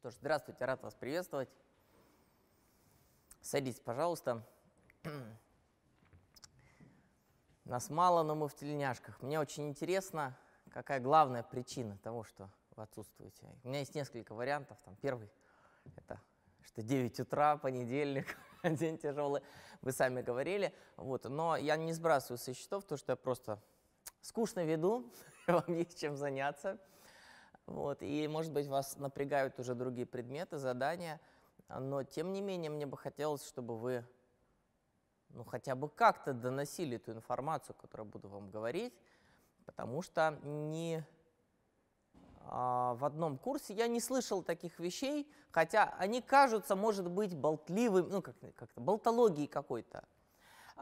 Что ж, здравствуйте, рад вас приветствовать. Садитесь, пожалуйста. Нас мало, но мы в тельняшках. Мне очень интересно, какая главная причина того, что вы отсутствуете. У меня есть несколько вариантов. Там первый – это что 9 утра, понедельник, день тяжелый, вы сами говорили. Вот. Но я не сбрасываю со счетов то, что я просто скучно веду, вам есть чем заняться. Вот. И, может быть, вас напрягают уже другие предметы, задания, но, тем не менее, мне бы хотелось, чтобы вы ну, хотя бы как-то доносили эту информацию, которую буду вам говорить, потому что не а, в одном курсе я не слышал таких вещей, хотя они кажутся, может быть, болтливым, ну, как-то как болтологией какой-то.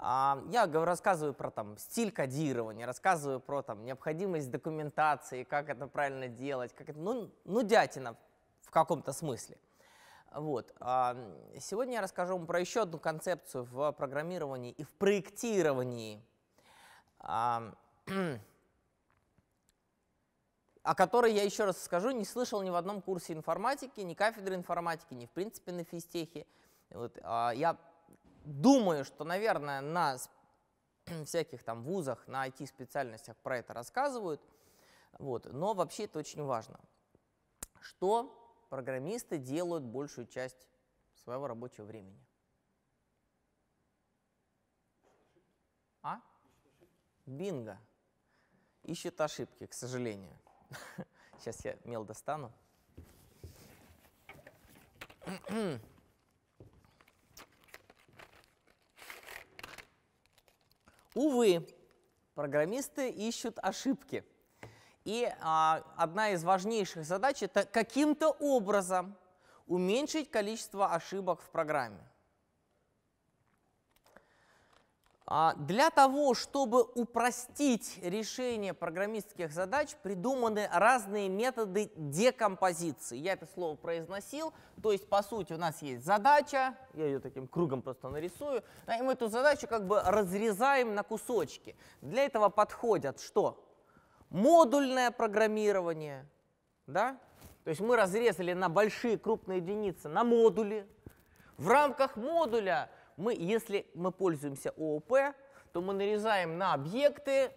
А, я рассказываю про там, стиль кодирования, рассказываю про там, необходимость документации, как это правильно делать, как это, ну, ну дятина в каком-то смысле. Вот. А, сегодня я расскажу вам про еще одну концепцию в программировании и в проектировании, а, о которой я еще раз скажу, не слышал ни в одном курсе информатики, ни кафедры информатики, ни в принципе на физтехе. Вот. Я думаю, что, наверное, на всяких там вузах, на IT-специальностях про это рассказывают. Вот. Но вообще это очень важно. Что программисты делают большую часть своего рабочего времени? А? Бинго. Ищут ошибки, к сожалению. Сейчас я мел достану. Увы, программисты ищут ошибки. И а, одна из важнейших задач – это каким-то образом уменьшить количество ошибок в программе. А для того, чтобы упростить решение программистских задач, придуманы разные методы декомпозиции. Я это слово произносил. То есть, по сути, у нас есть задача, я ее таким кругом просто нарисую, и мы эту задачу как бы разрезаем на кусочки. Для этого подходят что? Модульное программирование, да? То есть мы разрезали на большие крупные единицы, на модули. В рамках модуля мы, если мы пользуемся ООП, то мы нарезаем на объекты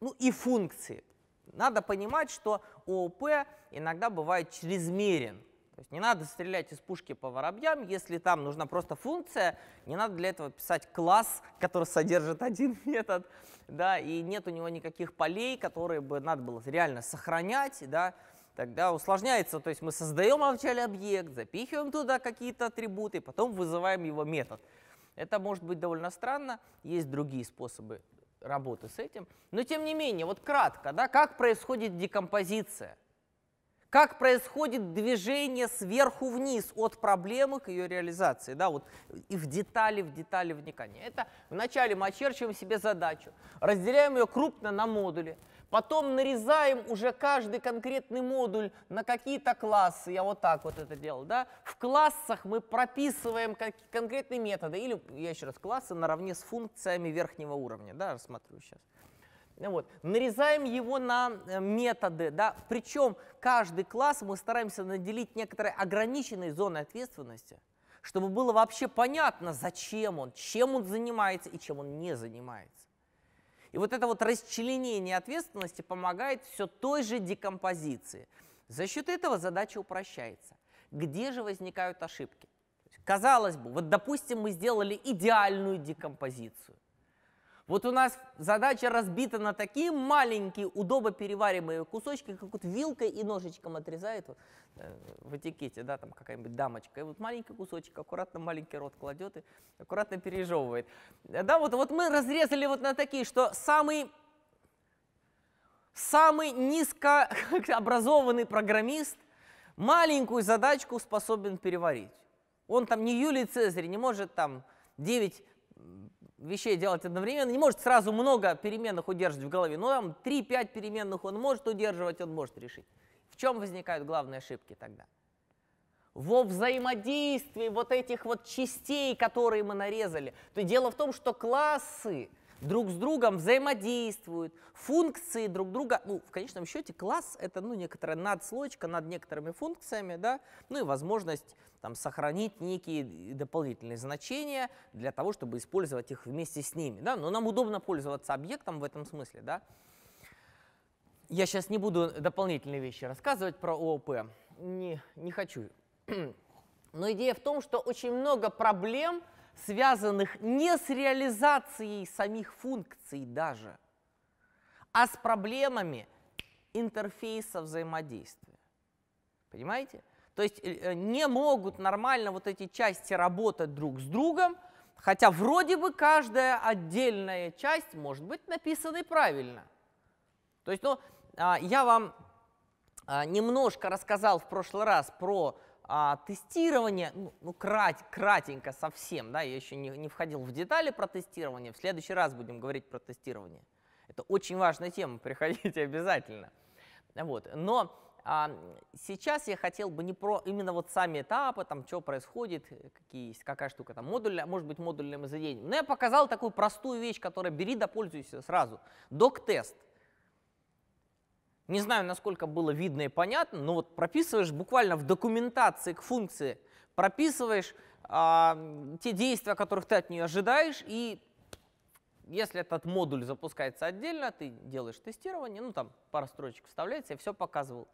ну, и функции. Надо понимать, что ООП иногда бывает чрезмерен. То есть не надо стрелять из пушки по воробьям, если там нужна просто функция, не надо для этого писать класс, который содержит один метод, да, и нет у него никаких полей, которые бы надо было реально сохранять, да, тогда усложняется. То есть мы создаем вначале объект, запихиваем туда какие-то атрибуты, потом вызываем его метод. Это может быть довольно странно, есть другие способы работы с этим. Но тем не менее, вот кратко, да, как происходит декомпозиция? Как происходит движение сверху вниз от проблемы к ее реализации, да, вот и в детали, в детали вникания. Это вначале мы очерчиваем себе задачу, разделяем ее крупно на модули, Потом нарезаем уже каждый конкретный модуль на какие-то классы. Я вот так вот это делал. Да? В классах мы прописываем конкретные методы. Или, я еще раз, классы наравне с функциями верхнего уровня. Да, рассмотрю сейчас. Вот. Нарезаем его на э, методы. Да? Причем каждый класс мы стараемся наделить некоторой ограниченной зоной ответственности, чтобы было вообще понятно, зачем он, чем он занимается и чем он не занимается. И вот это вот расчленение ответственности помогает все той же декомпозиции. За счет этого задача упрощается. Где же возникают ошибки? Казалось бы, вот допустим, мы сделали идеальную декомпозицию. Вот у нас задача разбита на такие маленькие, удобно перевариваемые кусочки, как вот вилкой и ножичком отрезает вот, э, в этикете, да, там какая-нибудь дамочка. И вот маленький кусочек, аккуратно маленький рот кладет и аккуратно пережевывает. Э, да, вот, вот мы разрезали вот на такие, что самый самый низкообразованный программист маленькую задачку способен переварить. Он там не Юлий Цезарь, не может там 9 вещей делать одновременно, не может сразу много переменных удерживать в голове, но там 3-5 переменных он может удерживать, он может решить. В чем возникают главные ошибки тогда? Во взаимодействии вот этих вот частей, которые мы нарезали. То дело в том, что классы друг с другом взаимодействуют, функции друг друга, ну, в конечном счете класс это, ну, некоторая надслойка над некоторыми функциями, да, ну и возможность там сохранить некие дополнительные значения для того, чтобы использовать их вместе с ними, да, но нам удобно пользоваться объектом в этом смысле, да. Я сейчас не буду дополнительные вещи рассказывать про ООП, не, не хочу. Но идея в том, что очень много проблем – связанных не с реализацией самих функций даже, а с проблемами интерфейса взаимодействия. Понимаете? То есть э, э, не могут нормально вот эти части работать друг с другом, хотя вроде бы каждая отдельная часть может быть написана правильно. То есть ну, а, я вам а, немножко рассказал в прошлый раз про а, тестирование, ну, ну крать, кратенько совсем, да, я еще не, не входил в детали про тестирование, в следующий раз будем говорить про тестирование. Это очень важная тема, приходите обязательно. Вот. Но а, сейчас я хотел бы не про именно вот сами этапы, там, что происходит, какие есть, какая штука, там, модульная, может быть, модульное мы Но я показал такую простую вещь, которая бери да пользуйся сразу. Док-тест – не знаю, насколько было видно и понятно, но вот прописываешь буквально в документации к функции, прописываешь э, те действия, которых ты от нее ожидаешь, и если этот модуль запускается отдельно, ты делаешь тестирование, ну там пара строчек вставляется, я все показывал.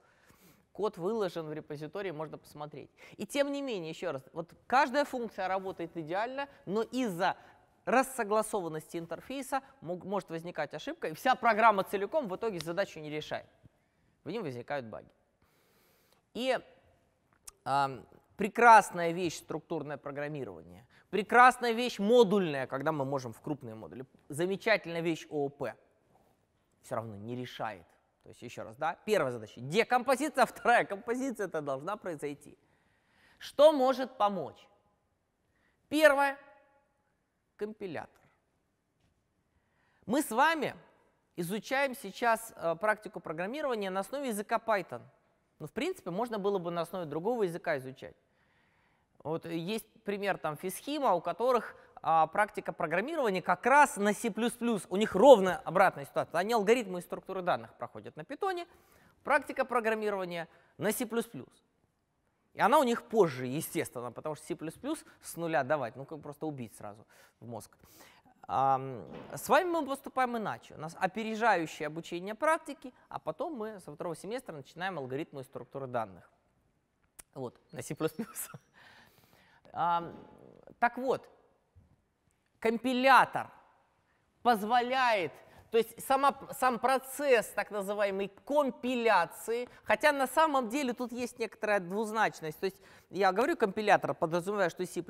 Код выложен в репозитории, можно посмотреть. И тем не менее, еще раз, вот каждая функция работает идеально, но из-за рассогласованности интерфейса мог, может возникать ошибка, и вся программа целиком в итоге задачу не решает в нем возникают баги. И э, прекрасная вещь структурное программирование, прекрасная вещь модульная, когда мы можем в крупные модули, замечательная вещь ООП все равно не решает. То есть еще раз, да, первая задача – декомпозиция, а вторая композиция это должна произойти. Что может помочь? Первое – компилятор. Мы с вами изучаем сейчас э, практику программирования на основе языка Python. Ну, в принципе, можно было бы на основе другого языка изучать. Вот э, есть пример там физхима, у которых а, практика программирования как раз на C++. У них ровно обратная ситуация. Они алгоритмы и структуры данных проходят на питоне, практика программирования на C++. И она у них позже, естественно, потому что C++ с нуля давать, ну как просто убить сразу в мозг. С вами мы поступаем иначе. У нас опережающее обучение практики, а потом мы со второго семестра начинаем алгоритмы и структуры данных. Вот, на C++. Так вот, компилятор позволяет то есть сама, сам процесс так называемой компиляции, хотя на самом деле тут есть некоторая двузначность. То есть я говорю компилятор, подразумеваю, что C++,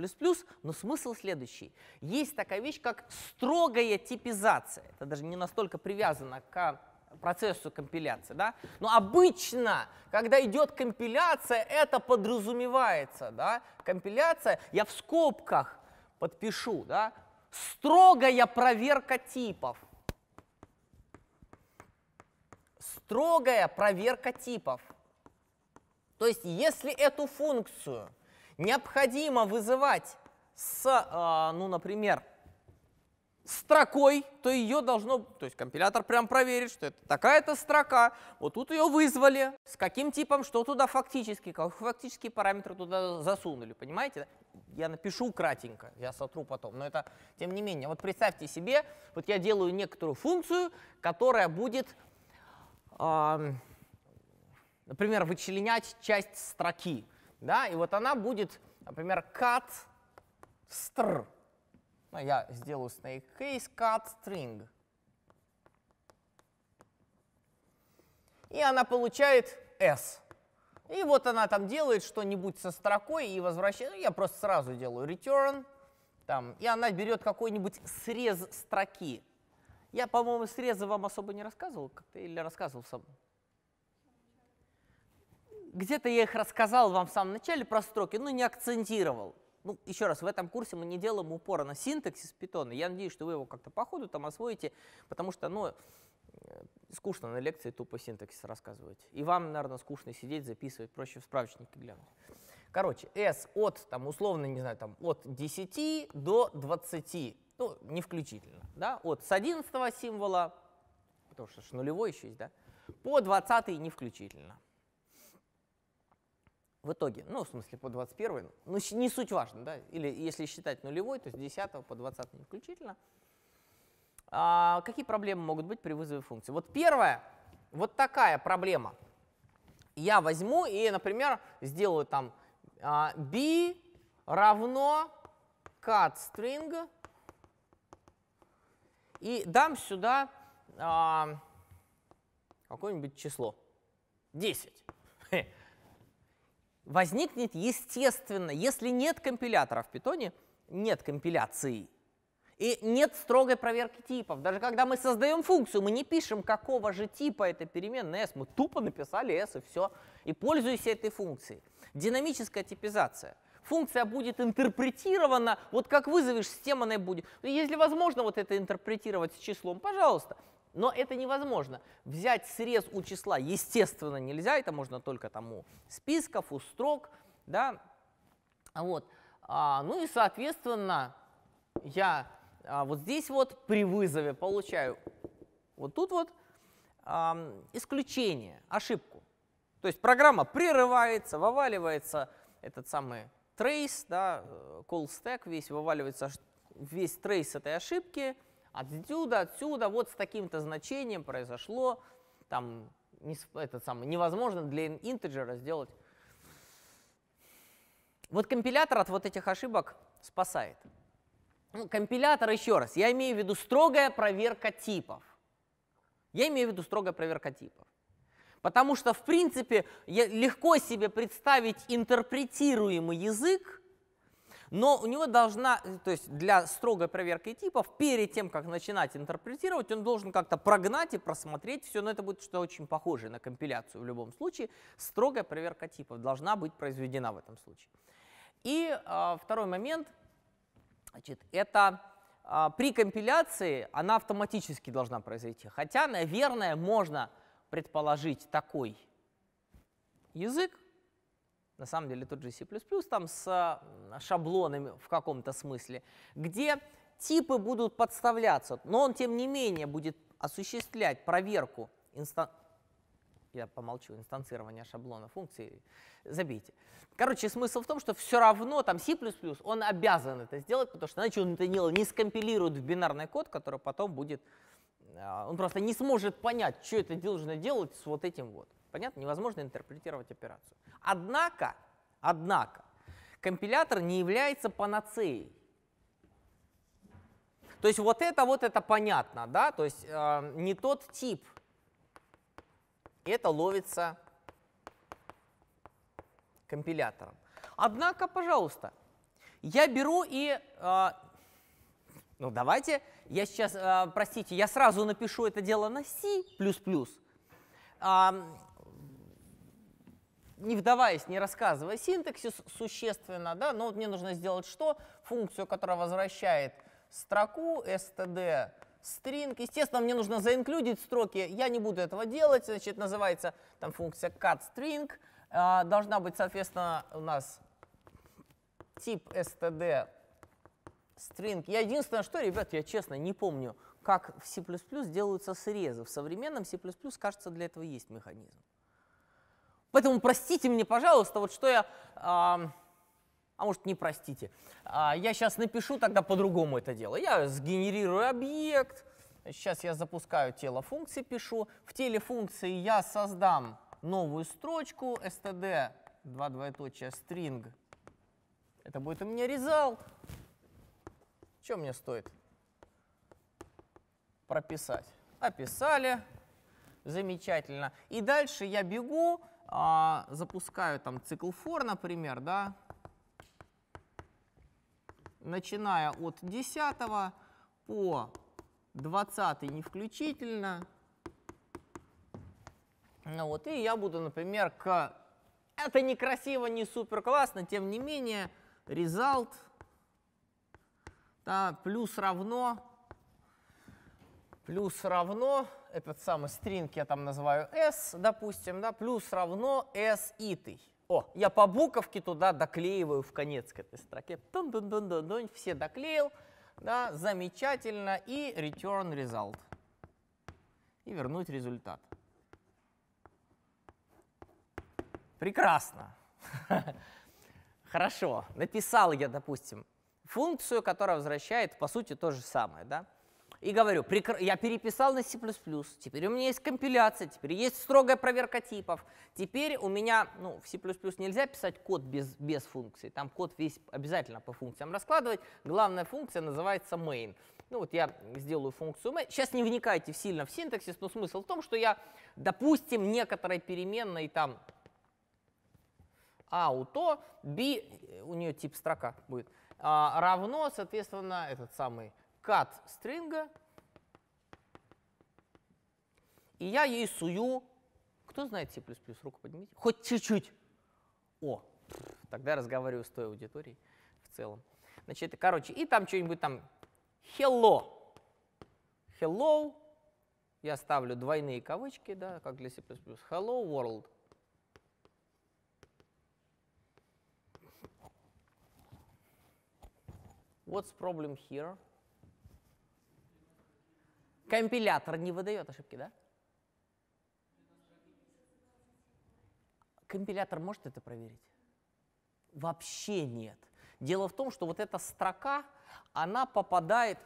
но смысл следующий. Есть такая вещь, как строгая типизация. Это даже не настолько привязано к процессу компиляции. Да? Но обычно, когда идет компиляция, это подразумевается. Да? Компиляция, я в скобках подпишу, да? строгая проверка типов строгая проверка типов. То есть если эту функцию необходимо вызывать с, а, ну, например, строкой, то ее должно, то есть компилятор прям проверит, что это такая-то строка, вот тут ее вызвали, с каким типом, что туда фактически, какие фактические параметры туда засунули, понимаете? Я напишу кратенько, я сотру потом, но это тем не менее. Вот представьте себе, вот я делаю некоторую функцию, которая будет например, вычленять часть строки. Да? И вот она будет, например, cut str. Ну, я сделаю snake case cut string. И она получает s. И вот она там делает что-нибудь со строкой и возвращает. Ну, я просто сразу делаю return. Там, и она берет какой-нибудь срез строки. Я, по-моему, срезы вам особо не рассказывал как-то или рассказывал сам. Где-то я их рассказал вам в самом начале про строки, но не акцентировал. Ну, еще раз, в этом курсе мы не делаем упора на синтаксис питона. Я надеюсь, что вы его как-то по ходу там освоите, потому что, ну, э, скучно на лекции тупо синтаксис рассказывать. И вам, наверное, скучно сидеть, записывать, проще в справочнике глянуть. Короче, S от, там, условно, не знаю, там, от 10 до 20 ну, не включительно, да, от с 11 символа, потому что ж нулевой еще есть, да, по 20 не включительно. В итоге, ну, в смысле, по 21, ну, не суть важно, да, или если считать нулевой, то с 10 по 20 не включительно. А, какие проблемы могут быть при вызове функции? Вот первая, вот такая проблема. Я возьму и, например, сделаю там а, b равно cut string и дам сюда а, какое-нибудь число. 10. Возникнет естественно, если нет компилятора в питоне, нет компиляции и нет строгой проверки типов. Даже когда мы создаем функцию, мы не пишем, какого же типа эта переменная s. Мы тупо написали s и все. И пользуюсь этой функцией. Динамическая типизация функция будет интерпретирована, вот как вызовешь, система она и будет. Если возможно вот это интерпретировать с числом, пожалуйста. Но это невозможно. Взять срез у числа, естественно, нельзя. Это можно только там у списков, у строк. Да? Вот. А, ну и, соответственно, я а, вот здесь вот при вызове получаю вот тут вот а, исключение, ошибку. То есть программа прерывается, вываливается этот самый трейс, да, call stack весь вываливается, весь трейс этой ошибки, отсюда, отсюда, вот с таким-то значением произошло, там, не, этот самый, невозможно для интеджера сделать. Вот компилятор от вот этих ошибок спасает. Ну, компилятор, еще раз, я имею в виду строгая проверка типов. Я имею в виду строгая проверка типов. Потому что, в принципе, легко себе представить интерпретируемый язык, но у него должна, то есть для строгой проверки типов, перед тем, как начинать интерпретировать, он должен как-то прогнать и просмотреть все, но это будет что-то очень похожее на компиляцию в любом случае. Строгая проверка типов должна быть произведена в этом случае. И э, второй момент, значит, это э, при компиляции она автоматически должна произойти. Хотя, наверное, можно предположить такой язык, на самом деле тот же C++, там с э, шаблонами в каком-то смысле, где типы будут подставляться, но он, тем не менее, будет осуществлять проверку инстан... Я помолчу, инстанцирование шаблона функции, забейте. Короче, смысл в том, что все равно там C++, он обязан это сделать, потому что иначе он это не, не скомпилирует в бинарный код, который потом будет а, он просто не сможет понять, что это должно делать с вот этим вот. Понятно? Невозможно интерпретировать операцию. Однако, однако, компилятор не является панацеей. То есть вот это вот это понятно, да? То есть э, не тот тип. Это ловится компилятором. Однако, пожалуйста, я беру и... Э, ну, давайте я сейчас, а, простите, я сразу напишу это дело на C++. А, не вдаваясь, не рассказывая синтаксис существенно, да, но вот мне нужно сделать что? Функцию, которая возвращает строку std string. Естественно, мне нужно заинклюдить строки, я не буду этого делать, значит, называется там функция cutString. А, должна быть, соответственно, у нас тип std string. Я единственное, что, ребят, я честно не помню, как в C++ делаются срезы. В современном C++, кажется, для этого есть механизм. Поэтому простите мне, пожалуйста, вот что я... А, а может, не простите. А, я сейчас напишу тогда по-другому это дело. Я сгенерирую объект. Сейчас я запускаю тело функции, пишу. В теле функции я создам новую строчку std, два двоеточия, string. Это будет у меня result. Чем мне стоит прописать? Описали. Замечательно. И дальше я бегу, а, запускаю там цикл for, например, да, начиная от 10 по 20 не включительно. Ну вот, и я буду, например, к... Это некрасиво, не супер классно, тем не менее, result да, плюс равно, плюс равно, этот самый стринг я там называю s, допустим, да, плюс равно s и ты О, я по буковке туда доклеиваю в конец к этой строке. тун тун тун тун тун все доклеил, да, замечательно, и return result. И вернуть результат. Прекрасно. Хорошо, написал я, допустим, функцию, которая возвращает, по сути, то же самое. Да? И говорю, я переписал на C++, теперь у меня есть компиляция, теперь есть строгая проверка типов, теперь у меня, ну, в C++ нельзя писать код без, без функции, там код весь обязательно по функциям раскладывать, главная функция называется main. Ну вот я сделаю функцию main, сейчас не вникайте сильно в синтаксис, но смысл в том, что я, допустим, некоторой переменной там auto, b, у нее тип строка будет, а, равно, соответственно, этот самый cut стринга. И я ей сую, кто знает C++, руку поднимите, хоть чуть-чуть. О, тогда я разговариваю с той аудиторией в целом. Значит, короче, и там что-нибудь там hello. Hello, я ставлю двойные кавычки, да, как для C++, hello world. What's problem here? Компилятор не выдает ошибки, да? Компилятор может это проверить? Вообще нет. Дело в том, что вот эта строка, она попадает,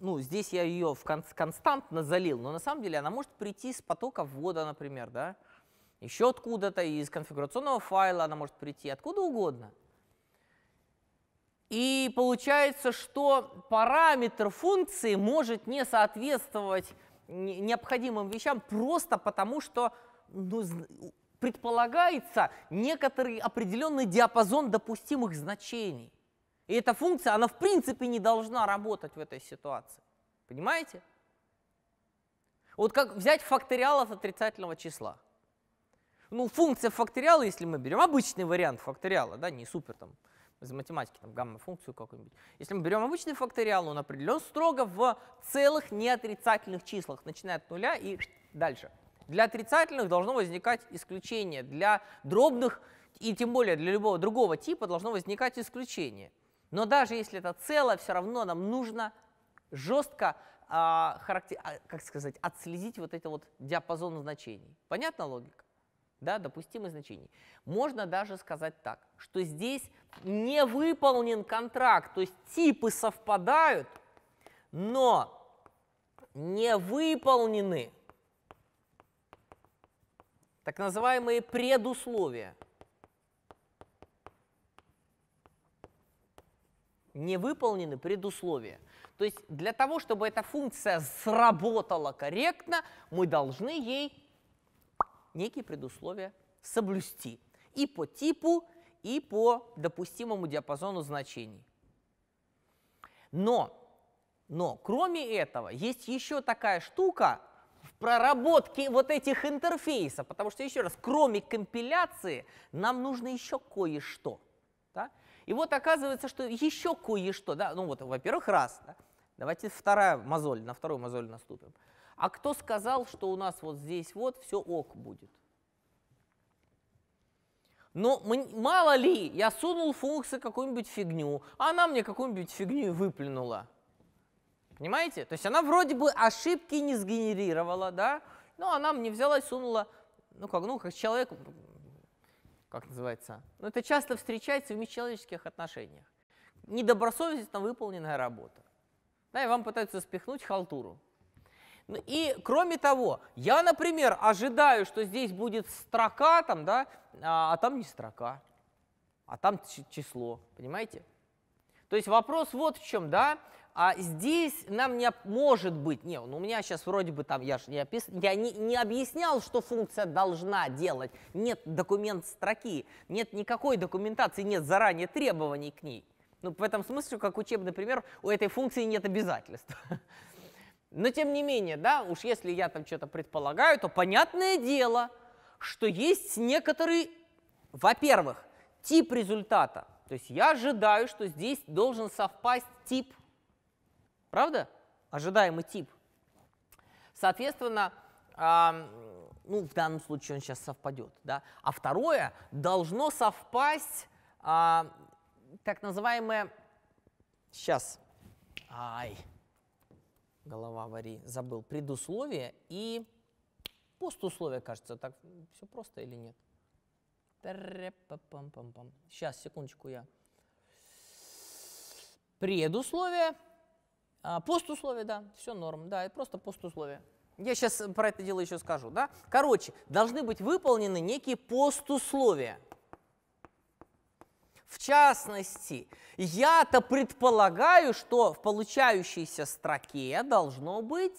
ну, здесь я ее в кон константно залил, но на самом деле она может прийти с потока ввода, например, да? Еще откуда-то, из конфигурационного файла она может прийти, откуда угодно. И получается, что параметр функции может не соответствовать необходимым вещам просто потому, что ну, предполагается некоторый определенный диапазон допустимых значений. И эта функция, она в принципе не должна работать в этой ситуации. Понимаете? Вот как взять факториал от отрицательного числа. Ну, функция факториала, если мы берем обычный вариант факториала, да, не супер там из математики, там, гамма-функцию какую-нибудь. Если мы берем обычный факториал, он определен строго в целых неотрицательных числах, начиная от нуля и дальше. Для отрицательных должно возникать исключение, для дробных и тем более для любого другого типа должно возникать исключение. Но даже если это целое, все равно нам нужно жестко а, характер, а, как сказать, отследить вот этот вот диапазон значений. Понятна логика? да, допустимых значений. Можно даже сказать так, что здесь не выполнен контракт, то есть типы совпадают, но не выполнены так называемые предусловия. Не выполнены предусловия. То есть для того, чтобы эта функция сработала корректно, мы должны ей некие предусловия соблюсти и по типу, и по допустимому диапазону значений. Но, но кроме этого, есть еще такая штука в проработке вот этих интерфейсов, потому что, еще раз, кроме компиляции, нам нужно еще кое-что. Да? И вот оказывается, что еще кое-что, да, ну вот, во-первых, раз, да? давайте вторая мозоль, на вторую мозоль наступим – а кто сказал, что у нас вот здесь вот все ок будет? Но ну, мало ли, я сунул функции какую-нибудь фигню, а она мне какую-нибудь фигню выплюнула. Понимаете? То есть она вроде бы ошибки не сгенерировала, да, но ну, она мне взяла и сунула, ну как, ну как человек, как называется, Но ну, это часто встречается в межчеловеческих отношениях. Недобросовестно выполненная работа. Да, и вам пытаются спихнуть халтуру. И кроме того, я, например, ожидаю, что здесь будет строка, там, да, а, а там не строка, а там число, понимаете? То есть вопрос вот в чем, да? А здесь нам не может быть, не, ну у меня сейчас вроде бы там, я же не, опис, я не, не объяснял, что функция должна делать. Нет документ строки, нет никакой документации, нет заранее требований к ней. Ну, в этом смысле, как учебный пример, у этой функции нет обязательств. Но тем не менее, да, уж если я там что-то предполагаю, то понятное дело, что есть некоторый, во-первых, тип результата. То есть я ожидаю, что здесь должен совпасть тип, правда? Ожидаемый тип. Соответственно, э, ну, в данном случае он сейчас совпадет. Да? А второе, должно совпасть э, так называемое... Сейчас. Ай голова вари, забыл, предусловие и постусловие, кажется. Так все просто или нет? Сейчас, секундочку, я. Предусловие, а, постусловие, да, все норм, да, и просто постусловие. Я сейчас про это дело еще скажу, да? Короче, должны быть выполнены некие постусловия. В частности, я-то предполагаю, что в получающейся строке должно быть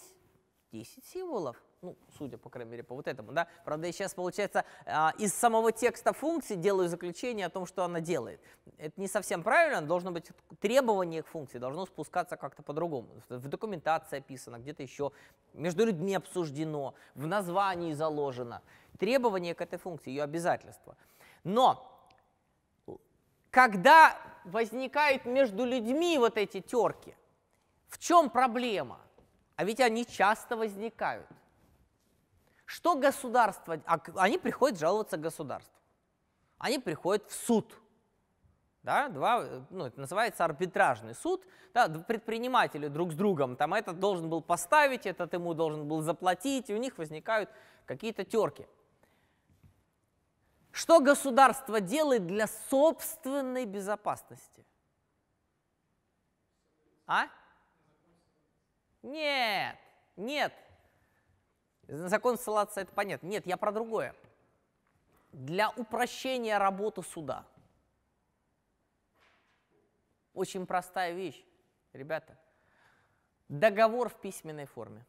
10 символов. Ну, судя, по крайней мере, по вот этому, да. Правда, я сейчас, получается, а, из самого текста функции делаю заключение о том, что она делает. Это не совсем правильно, должно быть требование к функции, должно спускаться как-то по-другому. В документации описано, где-то еще между людьми обсуждено, в названии заложено. Требование к этой функции, ее обязательство. Но когда возникают между людьми вот эти терки, в чем проблема? А ведь они часто возникают. Что государство? А они приходят жаловаться государству. Они приходят в суд. Да, два, ну, это называется арбитражный суд. Да, предприниматели друг с другом. Там этот должен был поставить, этот ему должен был заплатить. И у них возникают какие-то терки. Что государство делает для собственной безопасности? А? Нет, нет. Закон ссылаться это понятно. Нет, я про другое. Для упрощения работы суда. Очень простая вещь, ребята. Договор в письменной форме.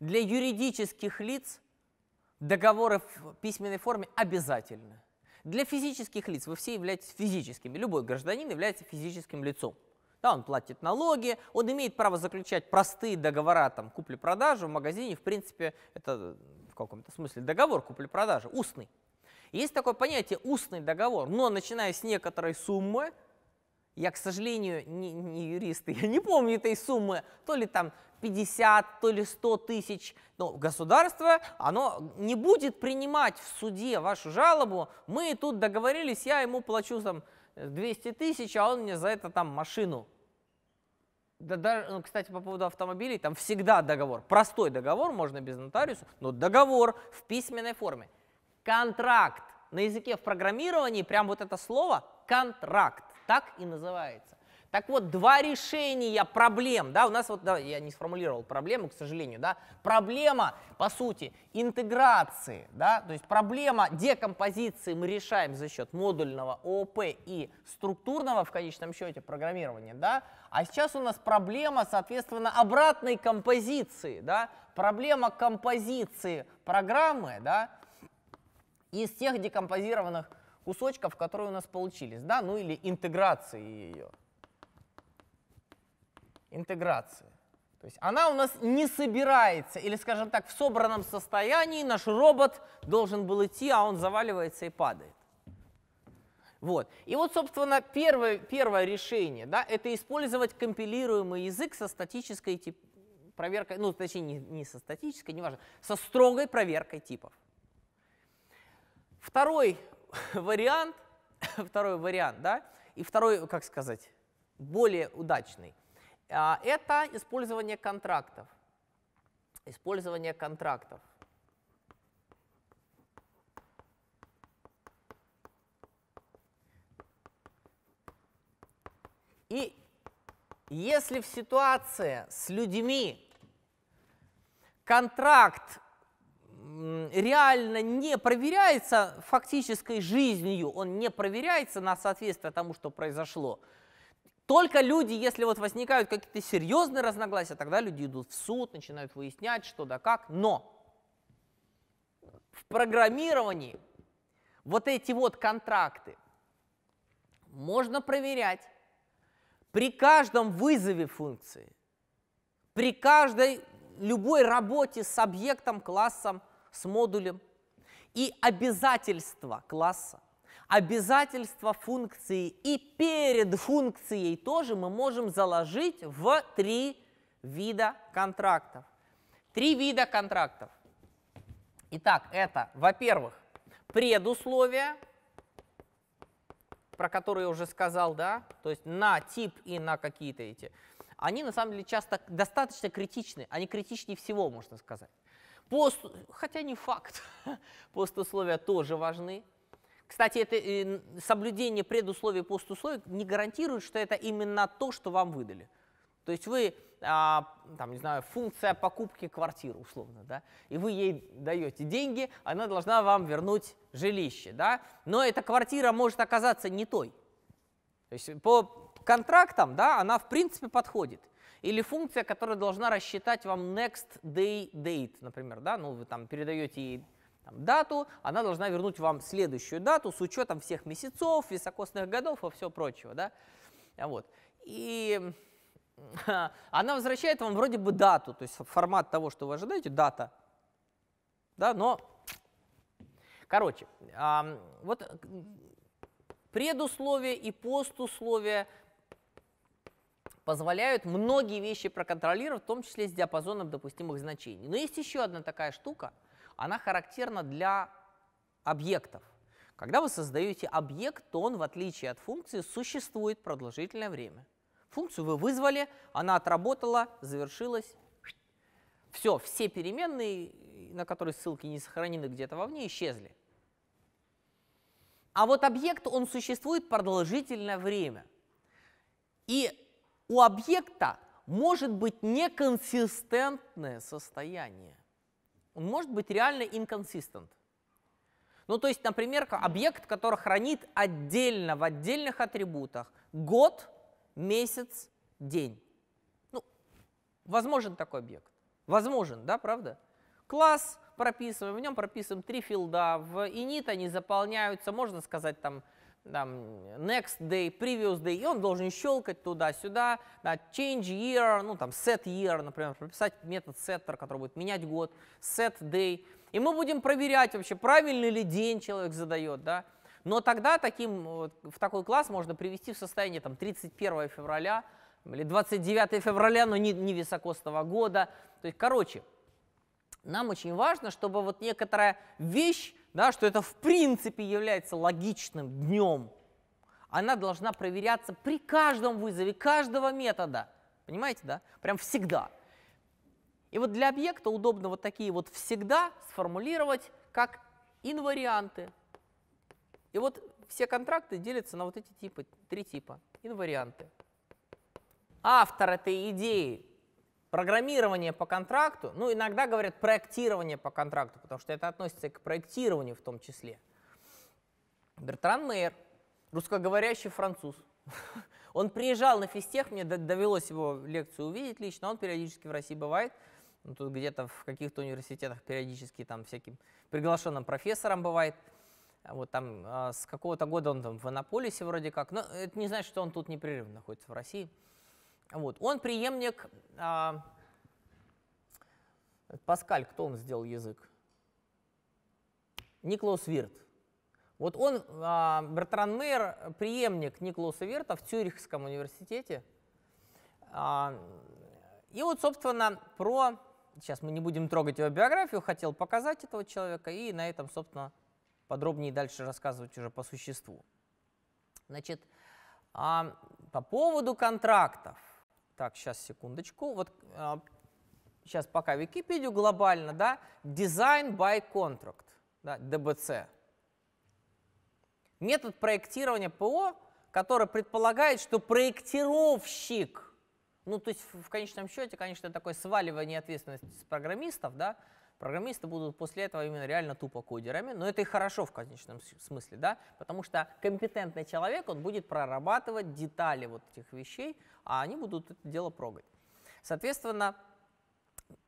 Для юридических лиц договоры в письменной форме обязательны. Для физических лиц вы все являетесь физическими. Любой гражданин является физическим лицом. Да, он платит налоги, он имеет право заключать простые договора там, купли-продажи в магазине. В принципе, это э, в каком-то смысле договор купли-продажи, устный. Есть такое понятие устный договор, но начиная с некоторой суммы, я, к сожалению, не, не юрист, я не помню этой суммы, то ли там 50, то ли 100 тысяч. Но государство, оно не будет принимать в суде вашу жалобу. Мы тут договорились, я ему плачу там 200 э, тысяч, а он мне за это там машину. Да, да, ну, кстати, по поводу автомобилей, там всегда договор. Простой договор, можно без нотариуса, но договор в письменной форме. Контракт. На языке в программировании прям вот это слово контракт. Так и называется. Так вот, два решения проблем, да, у нас вот, да, я не сформулировал проблему, к сожалению, да, проблема, по сути, интеграции, да, то есть проблема декомпозиции мы решаем за счет модульного ООП и структурного, в конечном счете, программирования, да, а сейчас у нас проблема, соответственно, обратной композиции, да, проблема композиции программы, да, из тех декомпозированных кусочков, которые у нас получились, да, ну или интеграции ее интеграции. То есть она у нас не собирается, или, скажем так, в собранном состоянии наш робот должен был идти, а он заваливается и падает. Вот. И вот, собственно, первое, первое решение да, – это использовать компилируемый язык со статической тип проверкой, ну, точнее, не, не со статической, неважно, со строгой проверкой типов. Второй вариант, второй вариант, да, и второй, как сказать, более удачный – а, это использование контрактов. Использование контрактов. И если в ситуации с людьми контракт реально не проверяется фактической жизнью, он не проверяется на соответствие тому, что произошло, только люди, если вот возникают какие-то серьезные разногласия, тогда люди идут в суд, начинают выяснять, что да как. Но в программировании вот эти вот контракты можно проверять при каждом вызове функции, при каждой любой работе с объектом, классом, с модулем и обязательства класса обязательства функции и перед функцией тоже мы можем заложить в три вида контрактов. Три вида контрактов. Итак, это, во-первых, предусловия, про которые я уже сказал, да, то есть на тип и на какие-то эти, они на самом деле часто достаточно критичны, они критичнее всего, можно сказать. Пост, хотя не факт, постусловия тоже важны, кстати, это э, соблюдение предусловий постусловий не гарантирует, что это именно то, что вам выдали. То есть вы, а, там, не знаю, функция покупки квартиры, условно, да, и вы ей даете деньги, она должна вам вернуть жилище, да, но эта квартира может оказаться не той. То есть по контрактам, да, она в принципе подходит. Или функция, которая должна рассчитать вам next day date, например, да, ну вы там передаете ей там, дату, она должна вернуть вам следующую дату с учетом всех месяцев, високосных годов и всего прочего. Да? А вот. И она возвращает вам вроде бы дату, то есть формат того, что вы ожидаете, дата. Да, но, короче, а, вот предусловие и постусловие позволяют многие вещи проконтролировать, в том числе с диапазоном допустимых значений. Но есть еще одна такая штука – она характерна для объектов. Когда вы создаете объект, то он, в отличие от функции, существует продолжительное время. Функцию вы вызвали, она отработала, завершилась. Все, все переменные, на которые ссылки не сохранены где-то вовне, исчезли. А вот объект, он существует продолжительное время. И у объекта может быть неконсистентное состояние он может быть реально inconsistent. Ну, то есть, например, объект, который хранит отдельно в отдельных атрибутах год, месяц, день. Ну, возможен такой объект. Возможен, да, правда? Класс прописываем, в нем прописываем три филда, в init они заполняются, можно сказать, там там, next day, previous day, и он должен щелкать туда-сюда, да, change year, ну там set year, например, прописать метод setter, который будет менять год, set day. И мы будем проверять вообще, правильный ли день человек задает, да. Но тогда таким, в такой класс можно привести в состояние там, 31 февраля или 29 февраля, но не, не високосного года. То есть, короче, нам очень важно, чтобы вот некоторая вещь да, что это в принципе является логичным днем, она должна проверяться при каждом вызове каждого метода. Понимаете, да? Прям всегда. И вот для объекта удобно вот такие вот всегда сформулировать как инварианты. И вот все контракты делятся на вот эти типы, три типа, инварианты. Автор этой идеи Программирование по контракту, ну иногда говорят проектирование по контракту, потому что это относится и к проектированию в том числе. Бертран Мейер, русскоговорящий француз, он приезжал на физтех, мне довелось его лекцию увидеть лично, он периодически в России бывает, ну, тут где-то в каких-то университетах периодически там всяким приглашенным профессором бывает. А вот там а, с какого-то года он там в Анаполисе вроде как, но это не значит, что он тут непрерывно находится в России. Вот. Он преемник а, Паскаль, кто он сделал язык? Никлаус Вирт. Вот он, а, Бертран Мейер, преемник Никлауса Вирта в Цюрихском университете. А, и вот, собственно, про... Сейчас мы не будем трогать его биографию, хотел показать этого человека и на этом, собственно, подробнее дальше рассказывать уже по существу. Значит, а, по поводу контрактов – так, сейчас, секундочку. Вот э, а, сейчас пока Википедию глобально, да, Design by Contract, да, ДБЦ. Метод проектирования ПО, который предполагает, что проектировщик, ну, то есть в конечном счете, конечно, такое сваливание ответственности с программистов, да, Программисты будут после этого именно реально тупо кодерами, но это и хорошо в конечном смысле, да, потому что компетентный человек, он будет прорабатывать детали вот этих вещей, а они будут это дело прогать. Соответственно,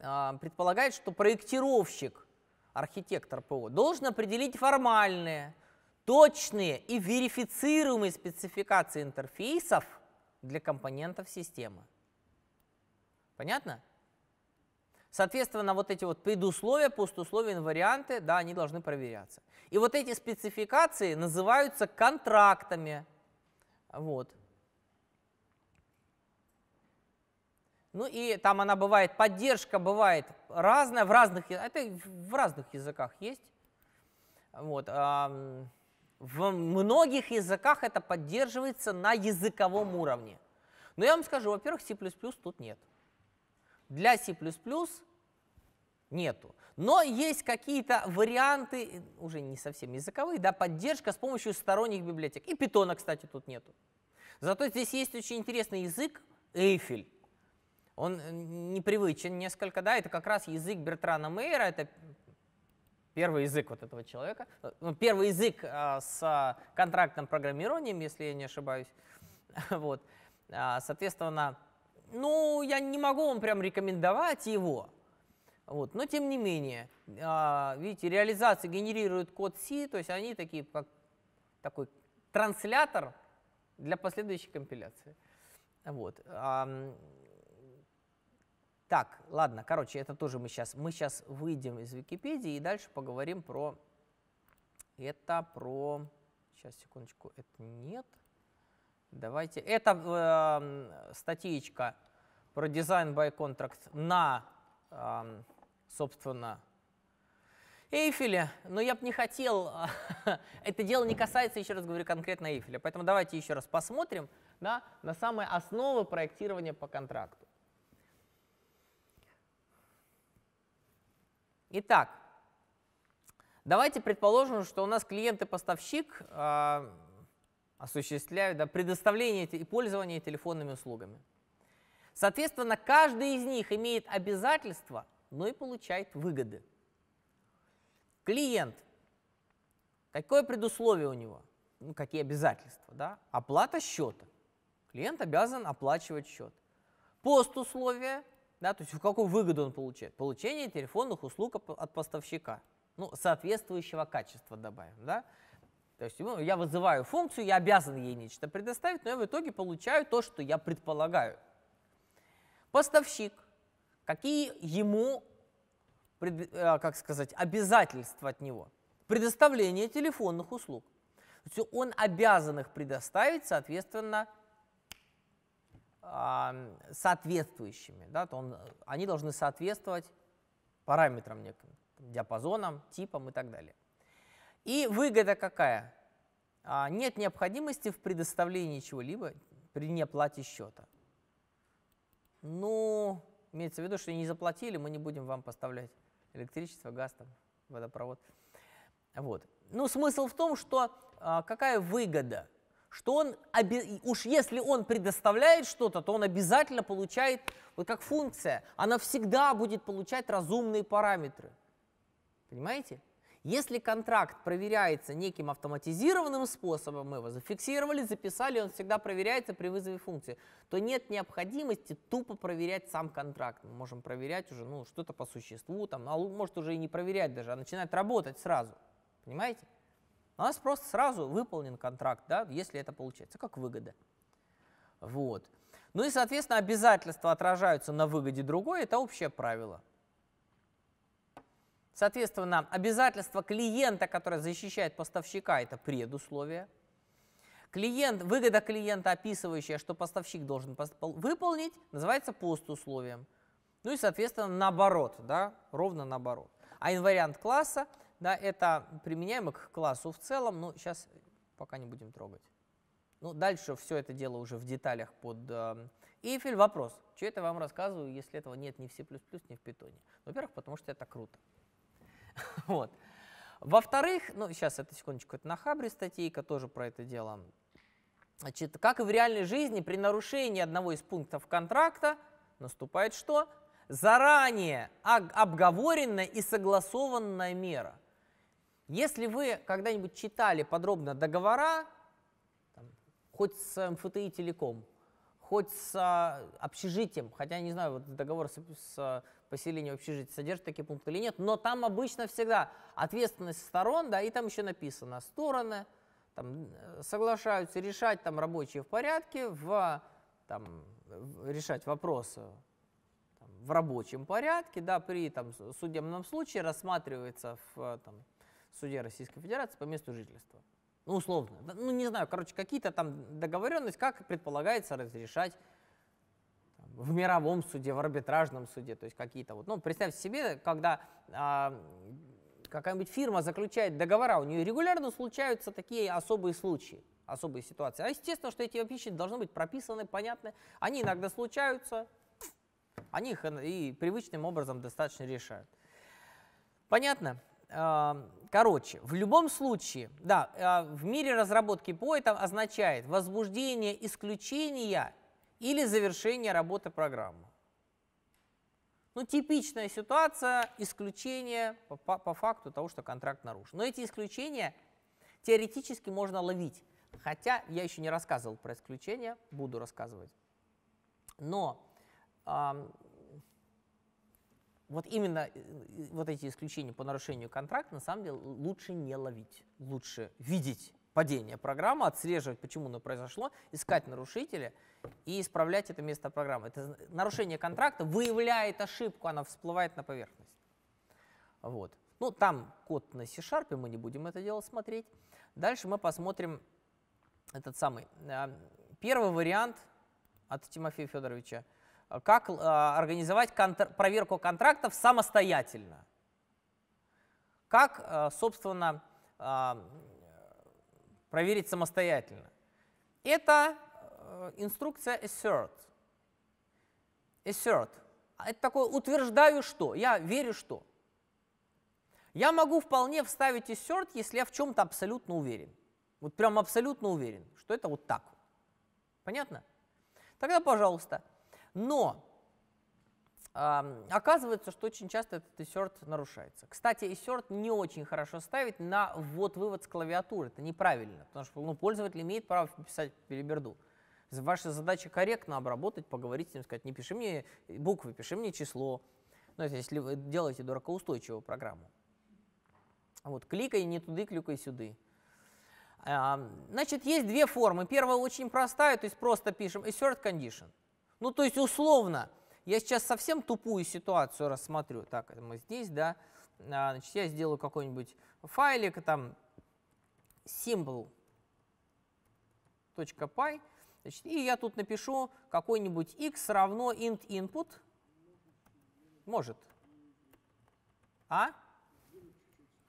а, предполагает, что проектировщик, архитектор ПО, должен определить формальные, точные и верифицируемые спецификации интерфейсов для компонентов системы. Понятно? Соответственно, вот эти вот предусловия, постусловия, инварианты, да, они должны проверяться. И вот эти спецификации называются контрактами. Вот. Ну и там она бывает, поддержка бывает разная в разных, это в разных языках есть. Вот. в многих языках это поддерживается на языковом уровне. Но я вам скажу, во-первых, C++ тут нет для C++ нету. Но есть какие-то варианты, уже не совсем языковые, да, поддержка с помощью сторонних библиотек. И питона, кстати, тут нету. Зато здесь есть очень интересный язык Эйфель. Он э, непривычен несколько, да, это как раз язык Бертрана Мейера, это первый язык вот этого человека, ну, первый язык а, с контрактным программированием, если я не ошибаюсь. Вот. А, соответственно, ну, я не могу вам прям рекомендовать его. Вот. Но тем не менее, а, видите, реализации генерируют код C, то есть они такие, как такой транслятор для последующей компиляции. Вот. Так, ладно, короче, это тоже мы сейчас, мы сейчас выйдем из Википедии и дальше поговорим про это, про, сейчас, секундочку, это нет, Давайте. Это э, эм, статьичка про дизайн by contract на, э, собственно, Эйфеле. Но я бы не хотел. Это дело не касается, еще раз говорю, конкретно Эйфеля. Поэтому давайте еще раз посмотрим да, на самые основы проектирования по контракту. Итак, давайте предположим, что у нас клиент и поставщик э, осуществляют да, предоставление и пользование телефонными услугами. Соответственно, каждый из них имеет обязательства, но и получает выгоды. Клиент. Какое предусловие у него? Ну, какие обязательства? Да? Оплата счета. Клиент обязан оплачивать счет. Постусловие, да, то есть в какую выгоду он получает? Получение телефонных услуг от поставщика, ну, соответствующего качества добавим, да? То есть ну, я вызываю функцию, я обязан ей нечто предоставить, но я в итоге получаю то, что я предполагаю. Поставщик. Какие ему, э, как сказать, обязательства от него? Предоставление телефонных услуг. То есть он обязан их предоставить, соответственно, соответствующими. Да? То он, они должны соответствовать параметрам неким, диапазонам, типам и так далее. И выгода какая? А, нет необходимости в предоставлении чего-либо при неоплате счета. Ну, имеется в виду, что не заплатили, мы не будем вам поставлять электричество, газ, там, водопровод. Вот. Ну, смысл в том, что а, какая выгода, что он, уж если он предоставляет что-то, то он обязательно получает, вот как функция, она всегда будет получать разумные параметры. Понимаете? Если контракт проверяется неким автоматизированным способом, мы его зафиксировали, записали, он всегда проверяется при вызове функции, то нет необходимости тупо проверять сам контракт. Мы можем проверять уже ну, что-то по существу, там, ну, а может уже и не проверять даже, а начинает работать сразу. Понимаете? У нас просто сразу выполнен контракт, да, если это получается, как выгода. Вот. Ну и, соответственно, обязательства отражаются на выгоде другой, это общее правило. Соответственно, обязательство клиента, которое защищает поставщика, это предусловие. Клиент, выгода клиента, описывающая, что поставщик должен выполнить, называется постусловием. Ну и, соответственно, наоборот, да, ровно наоборот. А инвариант класса, да, это применяемо к классу в целом, но ну, сейчас пока не будем трогать. Ну, дальше все это дело уже в деталях под эм, Эйфель. Вопрос, что это вам рассказываю, если этого нет ни в C++, ни в Python? Во-первых, потому что это круто. вот. Во-вторых, ну сейчас это секундочку, это на Хабре статейка тоже про это дело. Значит, как и в реальной жизни, при нарушении одного из пунктов контракта наступает что? Заранее обговоренная и согласованная мера. Если вы когда-нибудь читали подробно договора, там, хоть с МФТИ эм Телеком, хоть с а, общежитием, хотя я не знаю, вот договор с, с поселения, общежитие содержит такие пункты или нет, но там обычно всегда ответственность сторон, да, и там еще написано стороны, там, э, соглашаются решать там рабочие в порядке, в, там, решать вопросы там, в рабочем порядке, да, при там, судебном случае рассматривается в там, суде Российской Федерации по месту жительства. Ну, условно. Ну, не знаю, короче, какие-то там договоренность, как предполагается разрешать в мировом суде, в арбитражном суде, то есть какие-то вот. Ну, представьте себе, когда а, какая-нибудь фирма заключает договора, у нее регулярно случаются такие особые случаи, особые ситуации. А естественно, что эти вещи должны быть прописаны, понятны. Они иногда случаются, они их и привычным образом достаточно решают. Понятно? А, короче, в любом случае, да, а, в мире разработки по поэта означает возбуждение исключения или завершение работы программы. Ну, типичная ситуация исключение по, по, по факту того, что контракт нарушен. Но эти исключения теоретически можно ловить. Хотя я еще не рассказывал про исключения, буду рассказывать. Но э, вот именно э, э, вот эти исключения по нарушению контракта на самом деле лучше не ловить, лучше видеть падения программы, отслеживать, почему оно произошло, искать нарушителя и исправлять это место программы. Это нарушение контракта выявляет ошибку, она всплывает на поверхность. Вот. Ну, там код на C-Sharp, мы не будем это дело смотреть. Дальше мы посмотрим этот самый э, первый вариант от Тимофея Федоровича. Как э, организовать контр проверку контрактов самостоятельно. Как, э, собственно, проверить самостоятельно. Это э, инструкция assert. Assert. Это такое утверждаю что, я верю что. Я могу вполне вставить assert, если я в чем-то абсолютно уверен. Вот прям абсолютно уверен, что это вот так. Понятно? Тогда, пожалуйста. Но Оказывается, что очень часто этот assert нарушается. Кстати, assert не очень хорошо ставить на ввод-вывод с клавиатуры. Это неправильно, потому что ну, пользователь имеет право писать переберду. Ваша задача корректно обработать, поговорить с ним, сказать, не пиши мне буквы, пиши мне число. Ну, это если вы делаете дуракоустойчивую программу. Вот, кликай не туды, кликай сюды. А, значит, есть две формы. Первая очень простая, то есть просто пишем assert condition. Ну, то есть условно – я сейчас совсем тупую ситуацию рассмотрю. Так, мы здесь, да. А, значит, я сделаю какой-нибудь файлик, там, символ .py. значит, и я тут напишу какой-нибудь x равно int input. Может. А?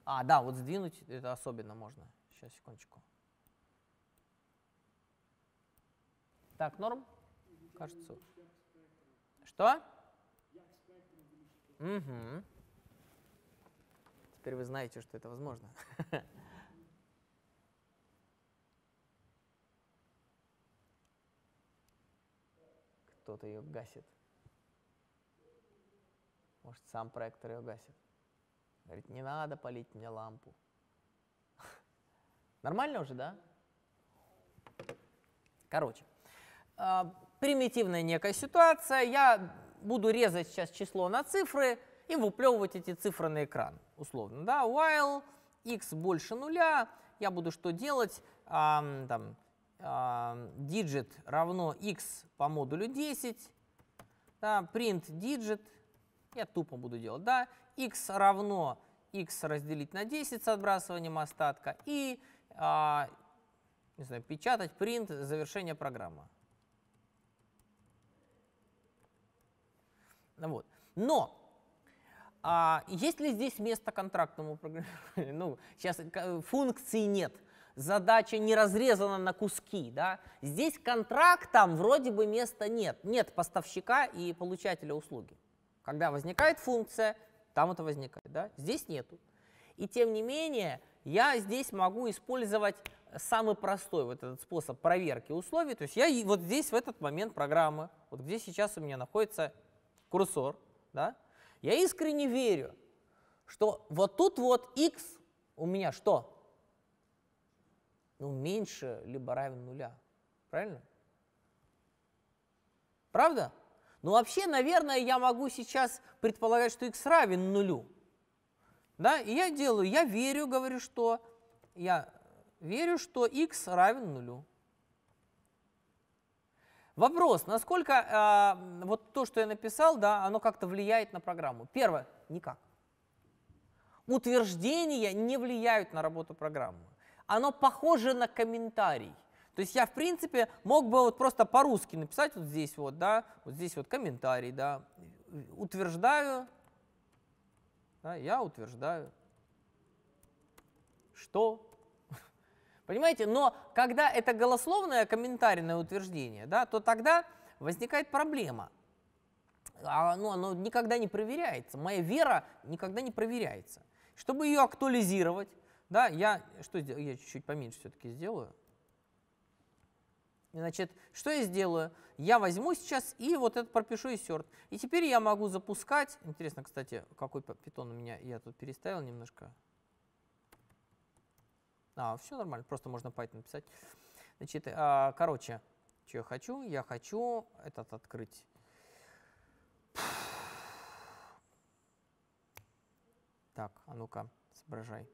А, да, вот сдвинуть это особенно можно. Сейчас, секундочку. Так, норм? Кажется. Что? Угу. Теперь вы знаете, что это возможно. Кто-то ее гасит. Может, сам проектор ее гасит. Говорит, не надо полить мне лампу. Нормально уже, да? Короче, а, примитивная некая ситуация, я буду резать сейчас число на цифры и выплевывать эти цифры на экран, условно, да, while x больше нуля, я буду что делать, а, там, а, digit равно x по модулю 10, да, print digit, я тупо буду делать, да, x равно x разделить на 10 с отбрасыванием остатка и, а, не знаю, печатать print завершение программы. Ну вот. Но а есть ли здесь место контрактному программированию? Ну, сейчас э, функций нет, задача не разрезана на куски. Да? Здесь контрактам вроде бы места нет. Нет поставщика и получателя услуги. Когда возникает функция, там это возникает. Да? Здесь нету. И тем не менее, я здесь могу использовать самый простой вот этот способ проверки условий. То есть я вот здесь в этот момент программы, вот где сейчас у меня находится курсор, да, я искренне верю, что вот тут вот x у меня что? Ну, меньше либо равен нуля. Правильно? Правда? Ну, вообще, наверное, я могу сейчас предполагать, что x равен нулю. Да, и я делаю, я верю, говорю, что я верю, что x равен нулю. Вопрос, насколько э, вот то, что я написал, да, оно как-то влияет на программу? Первое, никак. Утверждения не влияют на работу программы. Оно похоже на комментарий. То есть я, в принципе, мог бы вот просто по-русски написать вот здесь вот, да, вот здесь вот комментарий, да, утверждаю, да, я утверждаю, что Понимаете? Но когда это голословное комментарийное утверждение, да, то тогда возникает проблема. Оно, а, ну, оно никогда не проверяется. Моя вера никогда не проверяется. Чтобы ее актуализировать, да, я что я чуть-чуть поменьше все-таки сделаю. Значит, что я сделаю? Я возьму сейчас и вот это пропишу insert. И теперь я могу запускать. Интересно, кстати, какой питон у меня я тут переставил немножко. А, все нормально, просто можно Python написать. Значит, а, короче, что я хочу? Я хочу этот открыть. Так, а ну-ка, соображай.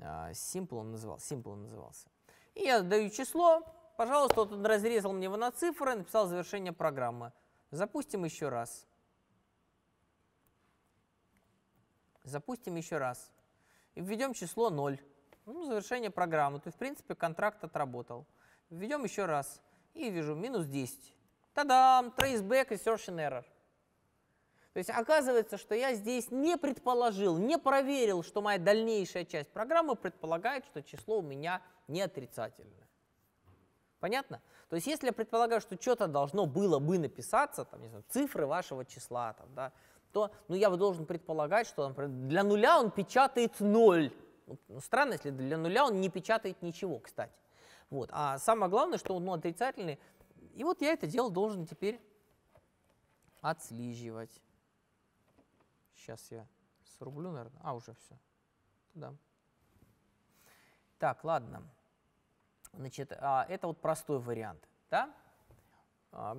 А, simple он называл, Simple он назывался. И я даю число. Пожалуйста, вот он разрезал мне его на цифры, написал завершение программы. Запустим еще раз. Запустим еще раз. И введем число 0. Ну, завершение программы. То есть в принципе, контракт отработал. Введем еще раз. И вижу минус 10. Та-дам! Traceback и search error. То есть оказывается, что я здесь не предположил, не проверил, что моя дальнейшая часть программы предполагает, что число у меня не отрицательное. Понятно? То есть если я предполагаю, что что-то должно было бы написаться, там, не знаю, цифры вашего числа, там, да, то ну, я бы должен предполагать, что например, для нуля он печатает ноль. Ну, странно, если для нуля он не печатает ничего, кстати. Вот. А самое главное, что он ну, отрицательный. И вот я это дело должен теперь отслеживать. Сейчас я срублю, наверное. А, уже все. Туда. Так, ладно. Значит, а, это вот простой вариант. Да? А,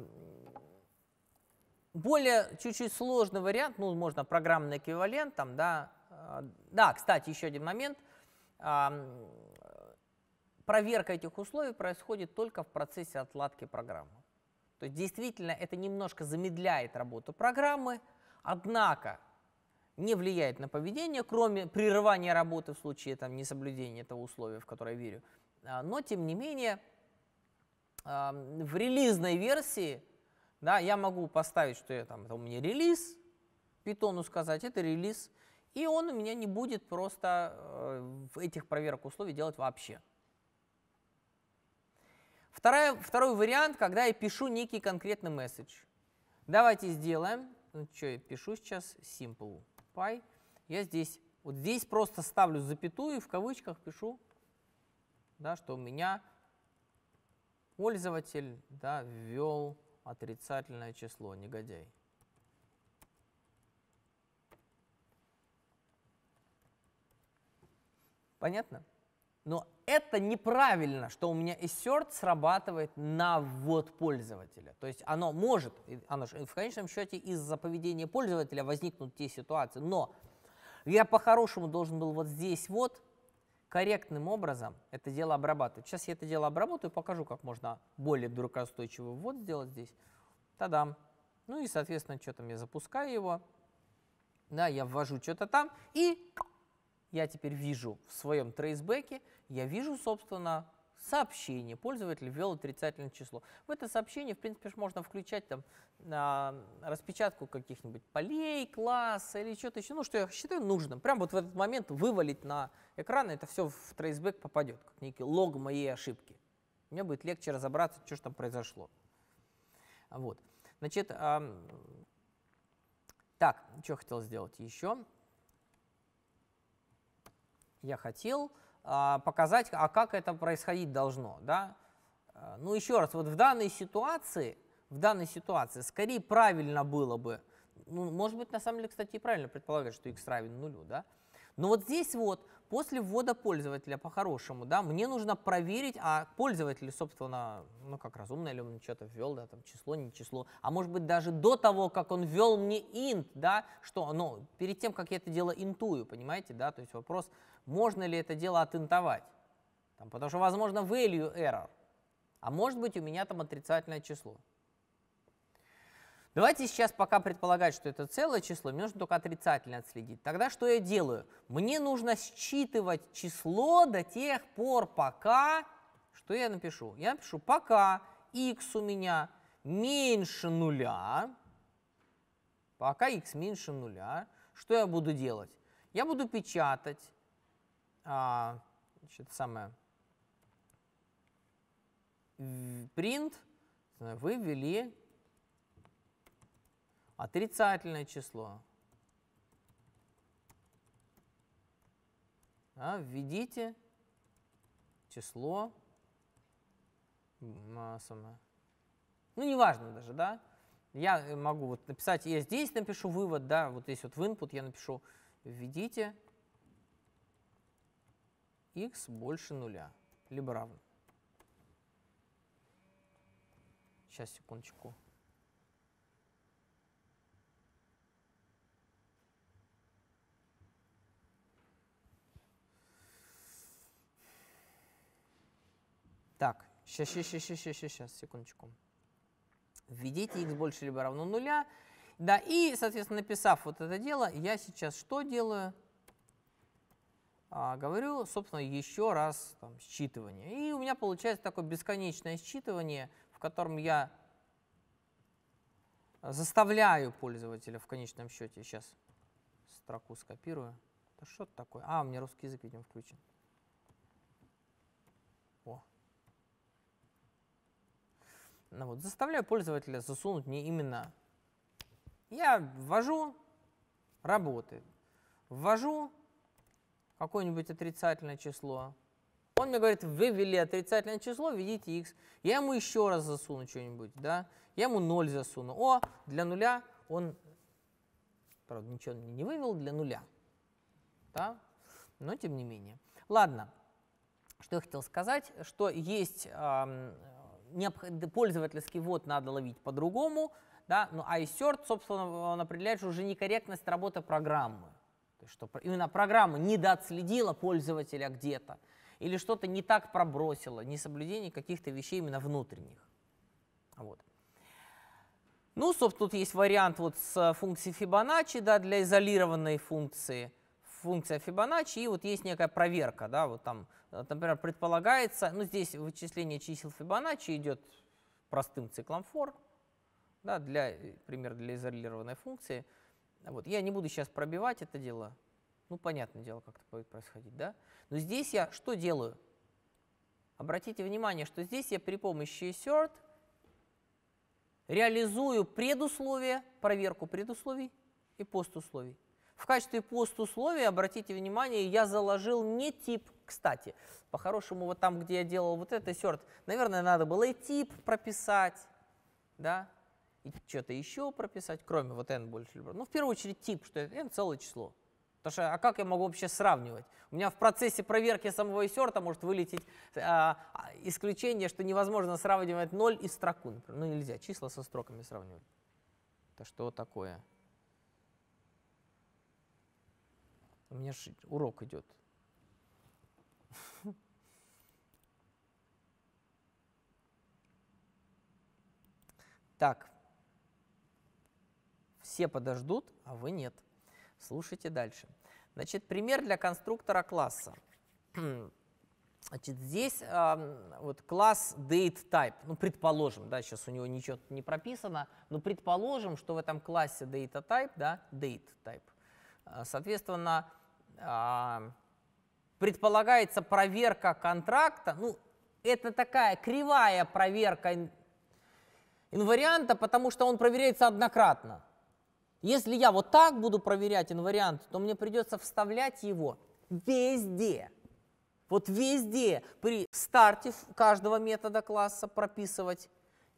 более чуть-чуть сложный вариант, ну, можно программный эквивалент, там, да, а, да, кстати, еще один момент. А, проверка этих условий происходит только в процессе отладки программы. То есть действительно это немножко замедляет работу программы, однако не влияет на поведение, кроме прерывания работы в случае там, несоблюдения этого условия, в которое я верю. А, но, тем не менее, в релизной версии да, я могу поставить, что я, там, это у меня релиз, питону сказать, это релиз – и он у меня не будет просто э, в этих проверок условий делать вообще. Вторая, второй вариант, когда я пишу некий конкретный месседж. Давайте сделаем, ну что я пишу сейчас, simple py. Я здесь, вот здесь просто ставлю запятую в кавычках пишу, да, что у меня пользователь да, ввел отрицательное число, негодяй. Понятно? Но это неправильно, что у меня assert срабатывает на ввод пользователя. То есть оно может, оно же, в конечном счете из-за поведения пользователя возникнут те ситуации, но я по-хорошему должен был вот здесь вот корректным образом это дело обрабатывать. Сейчас я это дело обработаю, покажу, как можно более дуракоустойчивый ввод сделать здесь. Тадам. Ну и, соответственно, что то я запускаю его. Да, я ввожу что-то там и я теперь вижу в своем трейсбеке, я вижу, собственно, сообщение, пользователь ввел отрицательное число. В это сообщение, в принципе, можно включать там а, распечатку каких-нибудь полей, класса или что-то еще, ну, что я считаю нужным. Прям вот в этот момент вывалить на экран, это все в трейсбэк попадет, как некий лог моей ошибки. Мне будет легче разобраться, что же там произошло. Вот. Значит, а, так, что хотел сделать еще? я хотел а, показать, а как это происходить должно. Да? Э, ну еще раз, вот в данной ситуации, в данной ситуации скорее правильно было бы, ну, может быть, на самом деле, кстати, и правильно предполагать, что x равен нулю, да? Но вот здесь вот, после ввода пользователя по-хорошему, да, мне нужно проверить, а пользователь, собственно, ну как разумно или он что-то ввел, да, там число, не число, а может быть даже до того, как он ввел мне int, да, что, ну, перед тем, как я это дело интую, понимаете, да, то есть вопрос, можно ли это дело отынтовать, Там, потому что, возможно, value error, а может быть у меня там отрицательное число. Давайте сейчас пока предполагать, что это целое число, мне нужно только отрицательно отследить. Тогда что я делаю? Мне нужно считывать число до тех пор, пока... Что я напишу? Я напишу пока x у меня меньше нуля, пока x меньше нуля, что я буду делать? Я буду печатать а, значит, самое, print, вы ввели отрицательное число. Да, введите число, а, самое, ну, неважно даже, да, я э, могу вот написать, я здесь напишу вывод, да, вот здесь вот в input я напишу, введите x больше нуля, либо равно. Сейчас, секундочку. Так, сейчас, сейчас, сейчас, сейчас, сейчас, секундочку. Введите x больше либо равно нуля. Да, и, соответственно, написав вот это дело, я сейчас что делаю? А, говорю, собственно, еще раз там, считывание. И у меня получается такое бесконечное считывание, в котором я заставляю пользователя в конечном счете. Сейчас строку скопирую. Да что это такое? А, у меня русский язык, видимо, включен. О. Ну вот, заставляю пользователя засунуть мне именно. Я ввожу, работает. Ввожу, какое-нибудь отрицательное число. Он мне говорит, вывели отрицательное число, введите x. Я ему еще раз засуну что-нибудь, да? Я ему 0 засуну. О, для нуля он, правда, ничего не вывел для нуля, да? Но тем не менее. Ладно, что я хотел сказать, что есть э, пользовательский ввод надо ловить по-другому, да? Ну, а и собственно, он определяет, что уже некорректность работы программы. То что именно программа недоотследила пользователя где-то, или что-то не так пробросила, несоблюдение каких-то вещей именно внутренних. Вот. Ну, собственно, тут есть вариант вот с э, функцией Фибоначчи да, для изолированной функции, функция Фибоначчи, и вот есть некая проверка, да, вот там, э, например, предполагается, ну, здесь вычисление чисел Фибоначчи идет простым циклом for, да, для, э, пример для изолированной функции – вот. Я не буду сейчас пробивать это дело. Ну, понятное дело, как это будет происходить, да? Но здесь я что делаю? Обратите внимание, что здесь я при помощи assert реализую предусловие, проверку предусловий и постусловий. В качестве постусловия, обратите внимание, я заложил не тип, кстати. По-хорошему, вот там, где я делал вот это, серт, наверное, надо было и тип прописать, да, и что-то еще прописать, кроме вот n больше либо. Ну, в первую очередь тип, что это n целое число. Потому что, а как я могу вообще сравнивать? У меня в процессе проверки самого сорта может вылететь э, исключение, что невозможно сравнивать 0 и строку. Например. Ну, нельзя числа со строками сравнивать. Это что такое? У меня же урок идет. Так, все подождут, а вы нет. Слушайте дальше. Значит, пример для конструктора класса. Значит, здесь э, вот класс date type, ну, предположим, да, сейчас у него ничего не прописано, но предположим, что в этом классе data type, да, date type, э, соответственно, э, предполагается проверка контракта, ну, это такая кривая проверка инварианта, потому что он проверяется однократно. Если я вот так буду проверять инвариант, то мне придется вставлять его везде. Вот везде при старте каждого метода класса прописывать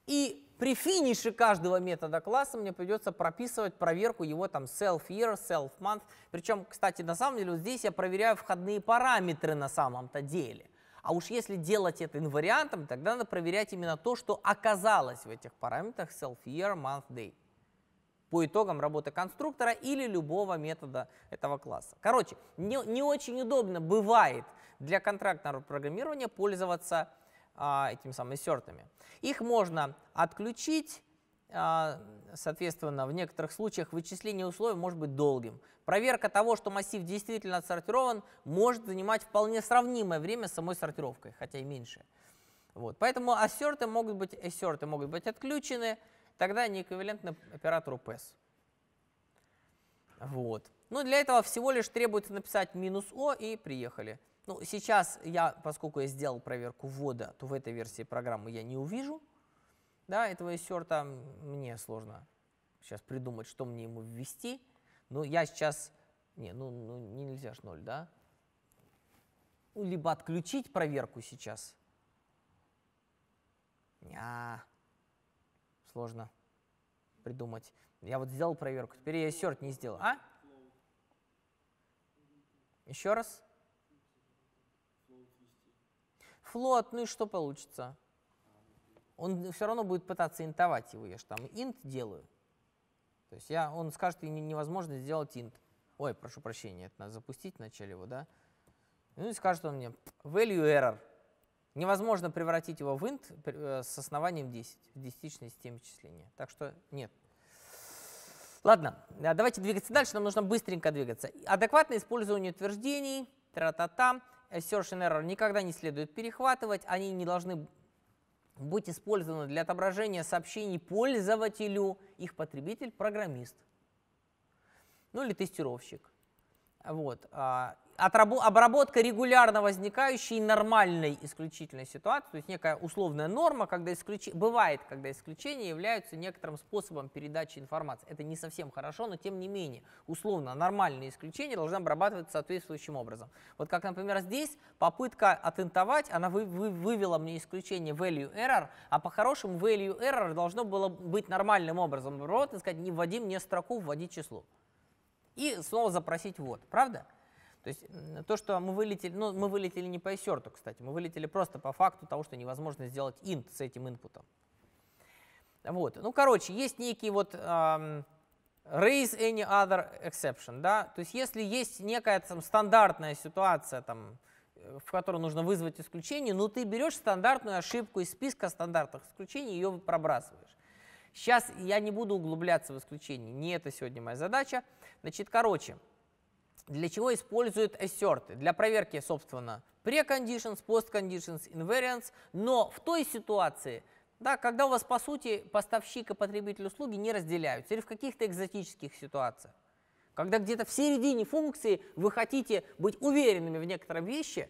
и при финише каждого метода класса мне придется прописывать проверку его там self-year, self-month. Причем, кстати, на самом деле вот здесь я проверяю входные параметры на самом-то деле. А уж если делать это инвариантом, тогда надо проверять именно то, что оказалось в этих параметрах self-year, month, day по итогам работы конструктора или любого метода этого класса. Короче, не, не очень удобно бывает для контрактного программирования пользоваться а, этими самыми сертами. Их можно отключить, а, соответственно, в некоторых случаях вычисление условий может быть долгим. Проверка того, что массив действительно отсортирован, может занимать вполне сравнимое время с самой сортировкой, хотя и меньше. Вот. Поэтому ассерты могут быть, ассерты могут быть отключены, тогда они эквивалентны оператору PES. Вот. Ну, для этого всего лишь требуется написать минус О и приехали. Ну, сейчас я, поскольку я сделал проверку ввода, то в этой версии программы я не увижу. Да, этого ассерта мне сложно сейчас придумать, что мне ему ввести. Но я сейчас... Не, ну, ну нельзя ж ноль, да? Ну, либо отключить проверку сейчас. -а сложно придумать. Я вот сделал проверку, теперь я серт не сделал. А? Еще раз. Float, ну и что получится? Он все равно будет пытаться интовать его. Я же там int делаю. То есть я, он скажет, что невозможно сделать int. Ой, прошу прощения, это надо запустить вначале его, да? Ну и скажет он мне value error. Невозможно превратить его в инт э, с основанием 10 в десятичной системе числения. Так что нет. Ладно, э, давайте двигаться дальше, нам нужно быстренько двигаться. Адекватное использование утверждений, тра-та-та, э, search and error никогда не следует перехватывать, они не должны быть использованы для отображения сообщений пользователю, их потребитель – программист, ну или тестировщик. Вот. А, отрабо- обработка регулярно возникающей нормальной исключительной ситуации, то есть некая условная норма, когда исключ... бывает, когда исключения являются некоторым способом передачи информации. Это не совсем хорошо, но тем не менее, условно нормальные исключения должны обрабатываться соответствующим образом. Вот как, например, здесь попытка атентовать, она вы, вы, вывела мне исключение value error, а по-хорошему value error должно было быть нормальным образом. Обработать, сказать, не вводи мне строку, вводи число. И снова запросить вот, правда? То есть то, что мы вылетели, ну, мы вылетели не по assert, кстати, мы вылетели просто по факту того, что невозможно сделать int с этим инпутом. Вот. Ну, короче, есть некий вот эм, raise any other exception, да, то есть если есть некая там стандартная ситуация, там, э, в которой нужно вызвать исключение, но ну, ты берешь стандартную ошибку из списка стандартных исключений и ее пробрасываешь. Сейчас я не буду углубляться в исключение, не это сегодня моя задача. Значит, короче, для чего используют assert? Для проверки, собственно, preconditions, postconditions, invariants. Но в той ситуации, да, когда у вас, по сути, поставщик и потребитель услуги не разделяются или в каких-то экзотических ситуациях. Когда где-то в середине функции вы хотите быть уверенными в некотором вещи,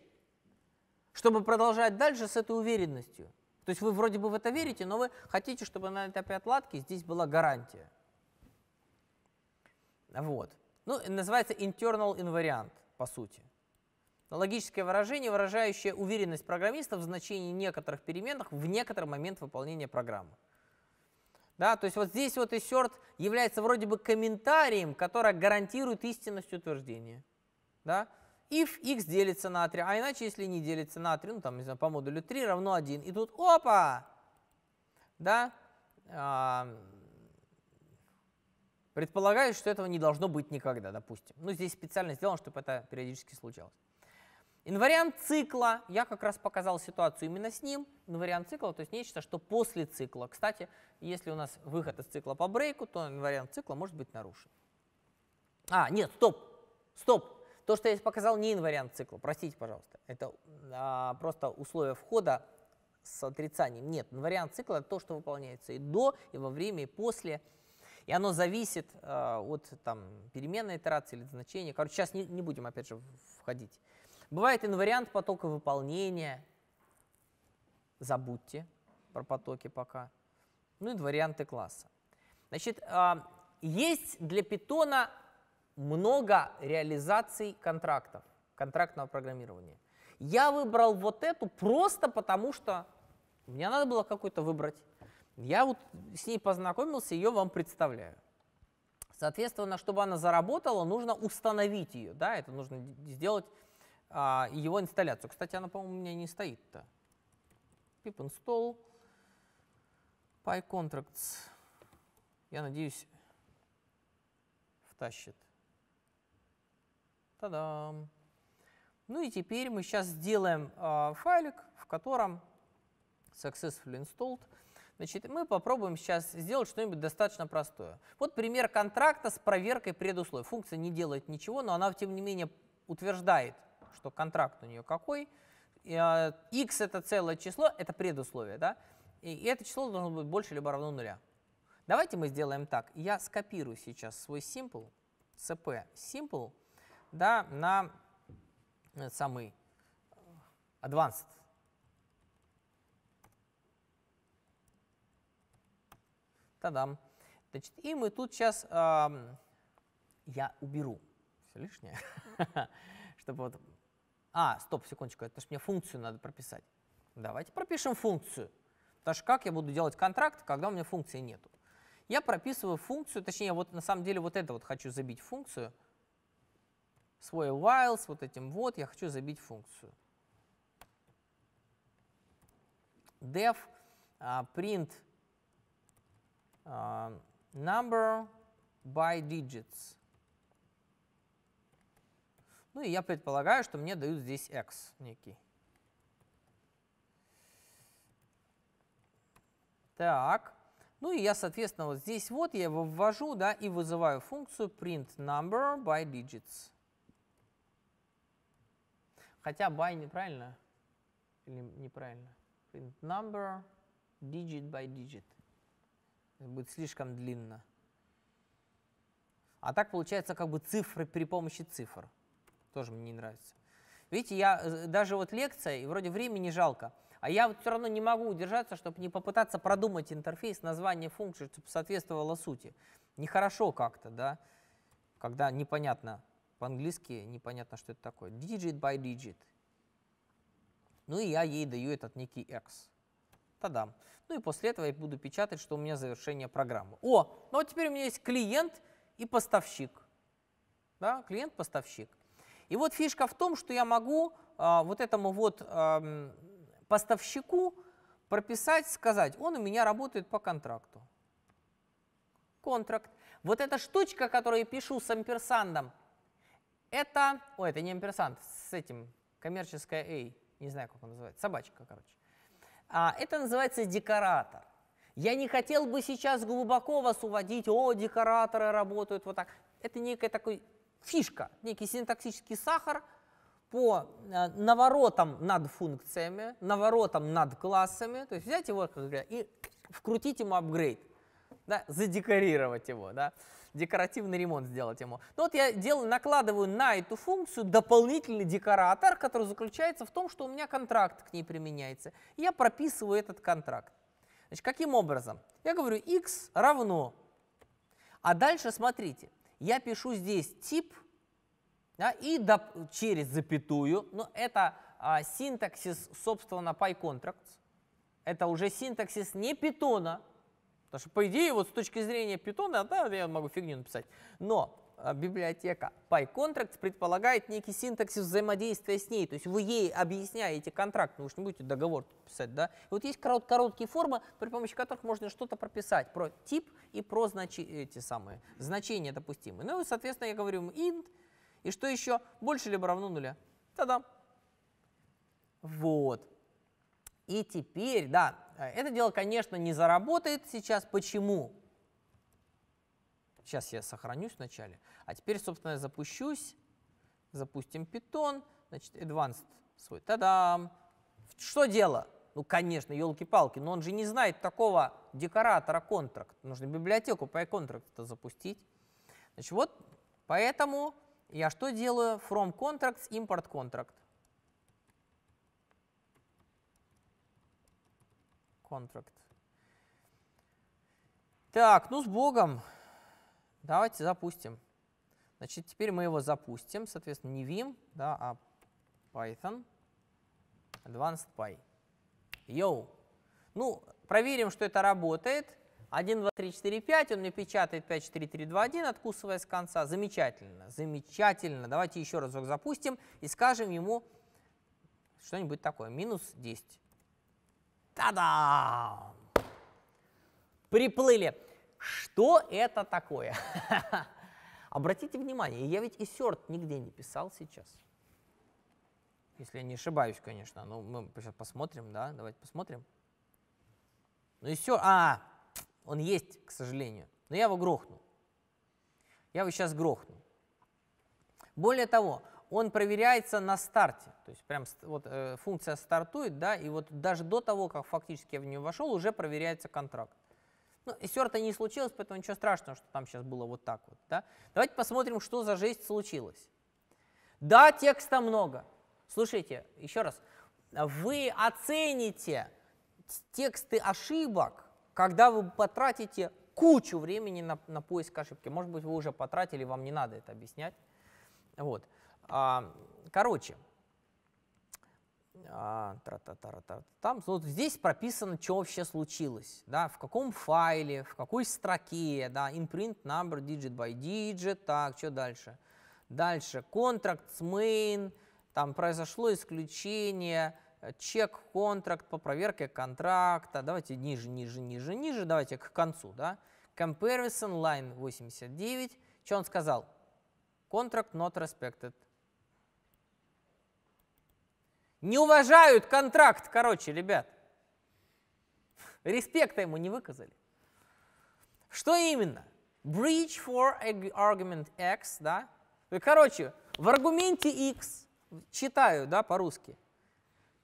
чтобы продолжать дальше с этой уверенностью. То есть вы вроде бы в это верите, но вы хотите, чтобы на этапе отладки здесь была гарантия. Вот. Ну, называется internal invariant, по сути. Логическое выражение, выражающее уверенность программиста в значении некоторых переменных в некоторый момент выполнения программы. Да, то есть вот здесь вот assert является вроде бы комментарием, который гарантирует истинность утверждения. Да? If x делится на 3, а иначе если не делится на 3, ну там, не знаю, по модулю 3 равно 1. И тут опа! Да? А, Предполагаю, что этого не должно быть никогда, допустим. Ну, здесь специально сделано, чтобы это периодически случалось. Инвариант цикла, я как раз показал ситуацию именно с ним. Инвариант цикла, то есть нечто, что после цикла. Кстати, если у нас выход из цикла по брейку, то инвариант цикла может быть нарушен. А, нет, стоп, стоп. То, что я показал, не инвариант цикла, простите, пожалуйста. Это а, просто условие входа с отрицанием. Нет, инвариант цикла – это то, что выполняется и до, и во время, и после и оно зависит э, от там, переменной итерации или значения. Короче, сейчас не, не будем, опять же, входить. Бывает инвариант потока выполнения. Забудьте про потоки пока. Ну, инварианты класса. Значит, э, есть для питона много реализаций контрактов, контрактного программирования. Я выбрал вот эту просто потому, что мне надо было какую-то выбрать. Я вот с ней познакомился, ее вам представляю. Соответственно, чтобы она заработала, нужно установить ее, да, это нужно сделать а, его инсталляцию. Кстати, она, по-моему, у меня не стоит-то. Pip install PyContracts. Я надеюсь, втащит. Та-дам! Ну и теперь мы сейчас сделаем э, файлик, в котором successfully installed Значит, мы попробуем сейчас сделать что-нибудь достаточно простое. Вот пример контракта с проверкой предусловий. Функция не делает ничего, но она, тем не менее, утверждает, что контракт у нее какой. x а, это целое число, это предусловие, да? И это число должно быть больше либо равно нуля. Давайте мы сделаем так. Я скопирую сейчас свой simple, cp simple, да, на э, самый э, advanced Та-дам. Значит, и мы тут сейчас, э, я уберу все лишнее, чтобы вот... А, стоп, секундочку, это же мне функцию надо прописать. Давайте пропишем функцию. Потому что как я буду делать контракт, когда у меня функции нету? Я прописываю функцию, точнее, вот на самом деле вот это вот хочу забить функцию. Свой while с вот этим вот я хочу забить функцию. def а, print uh, number by digits. Ну и я предполагаю, что мне дают здесь x некий. Так. Ну и я, соответственно, вот здесь вот я его ввожу, да, и вызываю функцию print number by digits. Хотя by неправильно или неправильно? Print number digit by digit. Это будет слишком длинно. А так получается как бы цифры при помощи цифр. Тоже мне не нравится. Видите, я э, даже вот лекция, и вроде времени жалко, а я вот все равно не могу удержаться, чтобы не попытаться продумать интерфейс, название функции, чтобы соответствовало сути. Нехорошо как-то, да, когда непонятно по-английски, непонятно, что это такое. Digit by digit. Ну и я ей даю этот некий x продам. Ну и после этого я буду печатать, что у меня завершение программы. О, ну вот теперь у меня есть клиент и поставщик. Да, клиент-поставщик. И вот фишка в том, что я могу а, вот этому вот а, поставщику прописать, сказать, он у меня работает по контракту. Контракт. Вот эта штучка, которую я пишу с амперсандом, это, ой, это не амперсанд, с этим, коммерческая A, не знаю, как он называется, собачка, короче. А Это называется декоратор. Я не хотел бы сейчас глубоко вас уводить, о, декораторы работают вот так. Это некая такой фишка, некий синтаксический сахар по э, наворотам над функциями, наворотам над классами. То есть взять его, как говоря, и вкрутить ему апгрейд, да, задекорировать его, да декоративный ремонт сделать ему. Но ну вот я делаю, накладываю на эту функцию дополнительный декоратор, который заключается в том, что у меня контракт к ней применяется. я прописываю этот контракт. Значит, каким образом? Я говорю x равно. А дальше смотрите, я пишу здесь тип да, и доп через запятую, но это а, синтаксис, собственно, PyContracts. Это уже синтаксис не питона, Потому что, по идее, вот с точки зрения питона, да, я могу фигню написать. Но а, библиотека PyContract предполагает некий синтаксис взаимодействия с ней. То есть вы ей объясняете контракт, ну уж не будете договор писать, да? И вот есть корот, короткие формы, при помощи которых можно что-то прописать про тип и про значи эти самые, значения допустимые. Ну и, соответственно, я говорю им int, и что еще? Больше либо равно нуля. Та-дам! Вот. И теперь, да, э, это дело, конечно, не заработает сейчас. Почему? Сейчас я сохранюсь вначале. А теперь, собственно, я запущусь. Запустим Python. Значит, advanced свой. Та-дам! Что дело? Ну, конечно, елки-палки, но он же не знает такого декоратора контракт. Нужно библиотеку по контракт это запустить. Значит, вот поэтому я что делаю? From contracts import contract. контракт. Так, ну с Богом. Давайте запустим. Значит, теперь мы его запустим. Соответственно, не Vim, да, а Python. Advanced Py. Йоу. Ну, проверим, что это работает. 1, 2, 3, 4, 5. Он мне печатает 5, 4, 3, 2, 1, откусывая с конца. Замечательно, замечательно. Давайте еще разок запустим и скажем ему что-нибудь такое. Минус 10. Та-дам! Приплыли. Что это такое? Обратите внимание, я ведь и сёрт нигде не писал сейчас. Если я не ошибаюсь, конечно. Ну, мы сейчас посмотрим, да? Давайте посмотрим. Ну и все. А, он есть, к сожалению. Но я его грохну. Я его сейчас грохну. Более того, он проверяется на старте. То есть прям вот э, функция стартует, да, и вот даже до того, как фактически я в нее вошел, уже проверяется контракт. Ну, и это не случилось, поэтому ничего страшного, что там сейчас было вот так вот. Да? Давайте посмотрим, что за жесть случилось. Да, текста много. Слушайте, еще раз. Вы оцените тексты ошибок, когда вы потратите кучу времени на, на поиск ошибки. Может быть, вы уже потратили, вам не надо это объяснять. Вот. А, короче, а, там, вот здесь прописано, что вообще случилось, да, в каком файле, в какой строке, да, imprint number, digit by digit, так, что дальше? Дальше, контракт с main, там произошло исключение, чек контракт по проверке контракта, давайте ниже, ниже, ниже, ниже, давайте к концу, да, comparison line 89, что он сказал? контракт not respected, не уважают контракт, короче, ребят. Респекта ему не выказали. Что именно? Breach for argument X, да? Короче, в аргументе X, читаю, да, по-русски.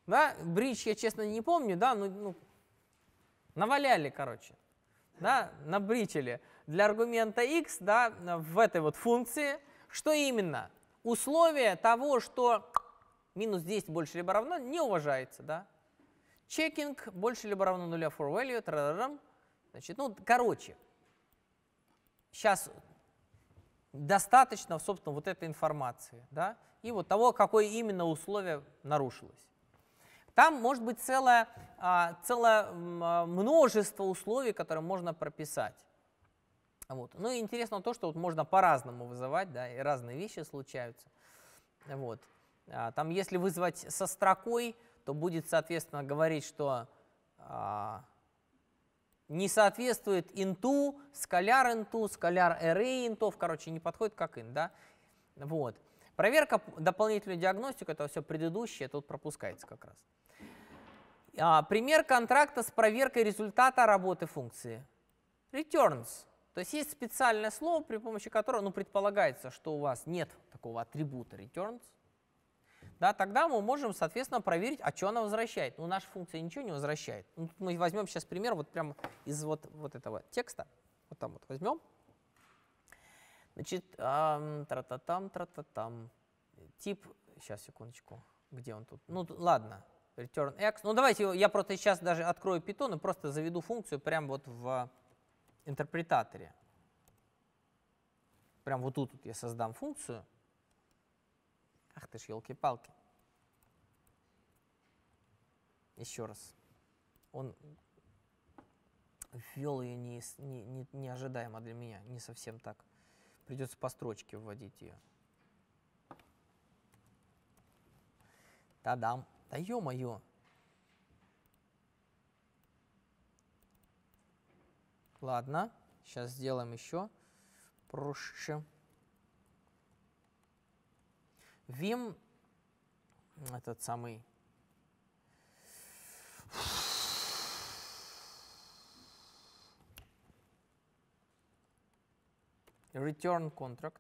Да, breach я, честно, не помню, да, ну, ну наваляли, короче. Да, набричили для аргумента X, да, в этой вот функции. Что именно? Условие того, что минус 10 больше либо равно не уважается, да. Чекинг больше либо равно нуля for value, тарарам. Значит, ну, короче, сейчас достаточно, собственно, вот этой информации, да, и вот того, какое именно условие нарушилось. Там может быть целое, а, целое а, множество условий, которые можно прописать. Вот. Ну и интересно то, что вот можно по-разному вызывать, да, и разные вещи случаются. Вот. А, там, если вызвать со строкой, то будет, соответственно, говорить, что а, не соответствует инту, скаляр инту, скаляр array интов, короче, не подходит как int, да? Вот. Проверка, дополнительную диагностику, это все предыдущее, тут пропускается как раз. А, пример контракта с проверкой результата работы функции. Returns. То есть есть специальное слово, при помощи которого, ну, предполагается, что у вас нет такого атрибута returns, да, тогда мы можем, соответственно, проверить, а что она возвращает. Ну, наша функция ничего не возвращает. Ну, мы возьмем сейчас пример вот прямо из вот, вот этого текста. Вот там вот возьмем. Значит, эм, тра-та-там, тра-та-там. Тип, сейчас, секундочку, где он тут? Ну, ладно, return x. Ну, давайте я просто сейчас даже открою Python и просто заведу функцию прямо вот в интерпретаторе. Прямо вот тут вот я создам функцию. Ах ты ж елки-палки. Еще раз. Он ввел ее не, не, не, неожидаемо для меня, не совсем так. Придется по строчке вводить ее. Та-дам. Да ё-моё. Ладно, сейчас сделаем еще проще. Вим этот самый... Return contract.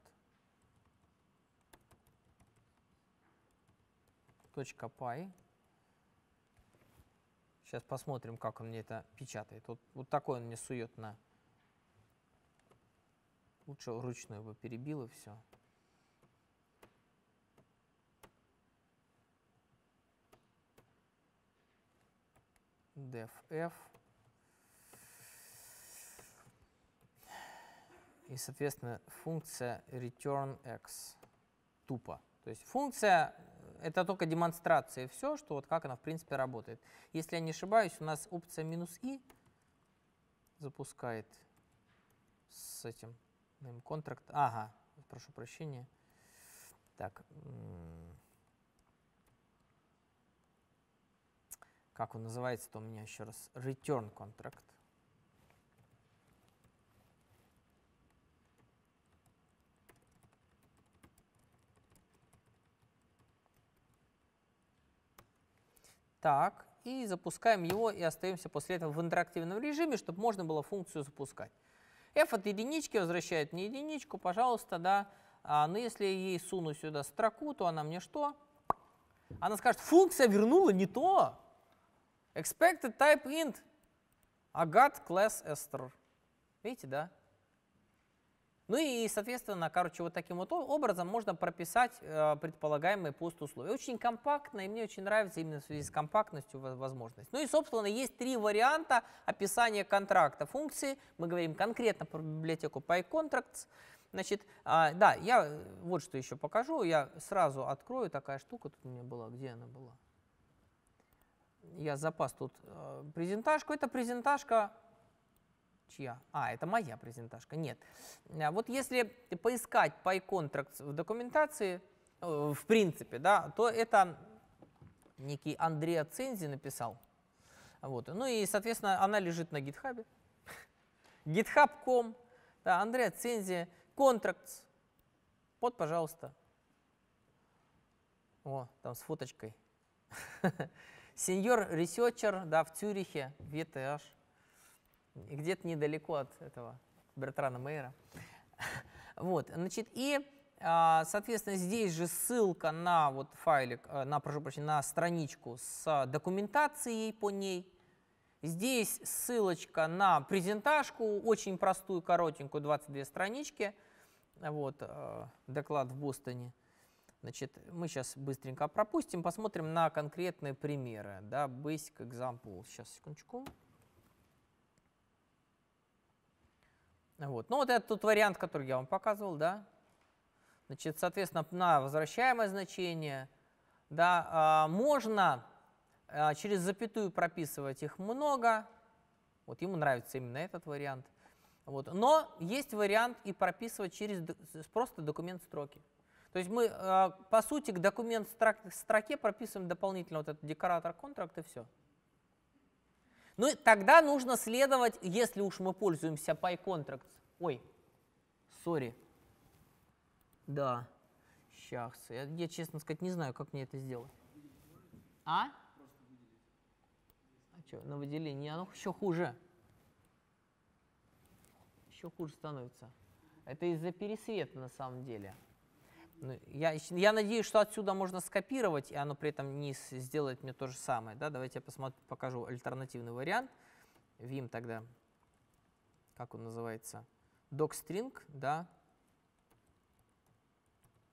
точка пай. Сейчас посмотрим, как он мне это печатает. Вот, вот такой он мне сует на... Лучше ручную бы перебил и все. def И, соответственно, функция return x тупо. То есть функция э, — это только демонстрация, все, что вот как она, в принципе, работает. Если я не ошибаюсь, у нас опция минус «и» запускает с этим name contract. Ага, прошу прощения. Так, как он называется-то у меня еще раз, return contract. Так, и запускаем его, и остаемся после этого в интерактивном режиме, чтобы можно было функцию запускать. f от единички возвращает мне единичку, пожалуйста, да. А, но ну, если я ей суну сюда строку, то она мне что? Она скажет, функция вернула не то. Expected type int. Agat class Esther. Видите, да? Ну и, соответственно, короче, вот таким вот образом можно прописать э, предполагаемые постусловия. Очень компактно, и мне очень нравится именно в связи с компактностью возможность. Ну и, собственно, есть три варианта описания контракта функции. Мы говорим конкретно про библиотеку PyContracts. Значит, а, да, я э, вот что еще покажу. Я сразу открою такая штука. Тут у меня была, где она была? я запас тут э, презентажку. Это презентажка чья? А, это моя презентажка. Нет. А Вот если поискать PyContracts в документации, э, в принципе, да, то это некий Андрей Цинзи написал. Вот. Ну и, соответственно, она лежит на GitHub. github.com, да, Андрей Цинзи, Contracts. Вот, пожалуйста. О, там с фоточкой. сеньор-ресерчер да, в Цюрихе, в ВТХ, где-то недалеко от этого Бертрана Мейера. Вот, значит, и, а, соответственно, здесь же ссылка на вот файлик, э, на, прошу прощения, на страничку с документацией по ней. Здесь ссылочка на презентажку, очень простую, коротенькую, 22 странички. Вот, э, доклад в Бостоне. Значит, мы сейчас быстренько пропустим, посмотрим на конкретные примеры. Да, basic example. Сейчас, секундочку. Вот. Ну, вот это тот вариант, который я вам показывал, да. Значит, соответственно, на возвращаемое значение, да, а, можно а, через запятую прописывать их много. Вот ему нравится именно этот вариант. Вот. Но есть вариант и прописывать через просто документ строки. То есть мы, а, по сути, к документ строке прописываем дополнительно вот этот декоратор контракт и все. Ну и тогда нужно следовать, если уж мы пользуемся PyContract. Ой, сори. Да, сейчас. Я, я, честно сказать, не знаю, как мне это сделать. А? А что, на выделение? Оно а, ну, еще хуже. Еще хуже становится. Это из-за пересвета на самом деле. Ну, я, я надеюсь, что отсюда можно скопировать, и оно при этом не сделает мне то же самое. Да? Давайте я посмотрю, покажу альтернативный вариант. Vim тогда, как он называется? Docstring, да,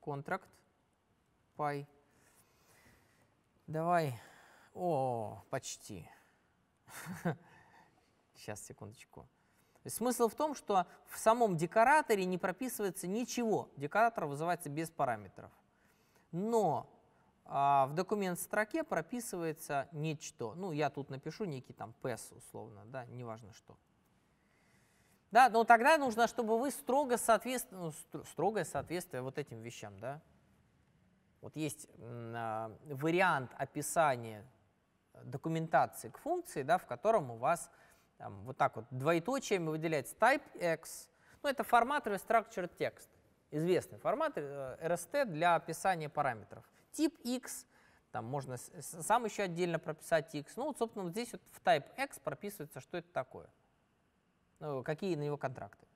контракт, пай. Давай. О, почти. Сейчас, секундочку смысл в том, что в самом декораторе не прописывается ничего. Декоратор вызывается без параметров. Но а, в документ строке прописывается нечто. Ну, я тут напишу некий там PES условно, да, неважно что. Да, но тогда нужно, чтобы вы строго соответств... ну, строгое соответствие вот этим вещам, да. Вот есть э, вариант описания документации к функции, да, в котором у вас там, вот так вот двоеточиями type x, Ну, это формат restructured text. Известный формат э, RST для описания параметров. Тип x, там можно сам еще отдельно прописать x. Ну, вот, собственно, вот здесь вот в type x прописывается, что это такое. Ну, какие на него контракты.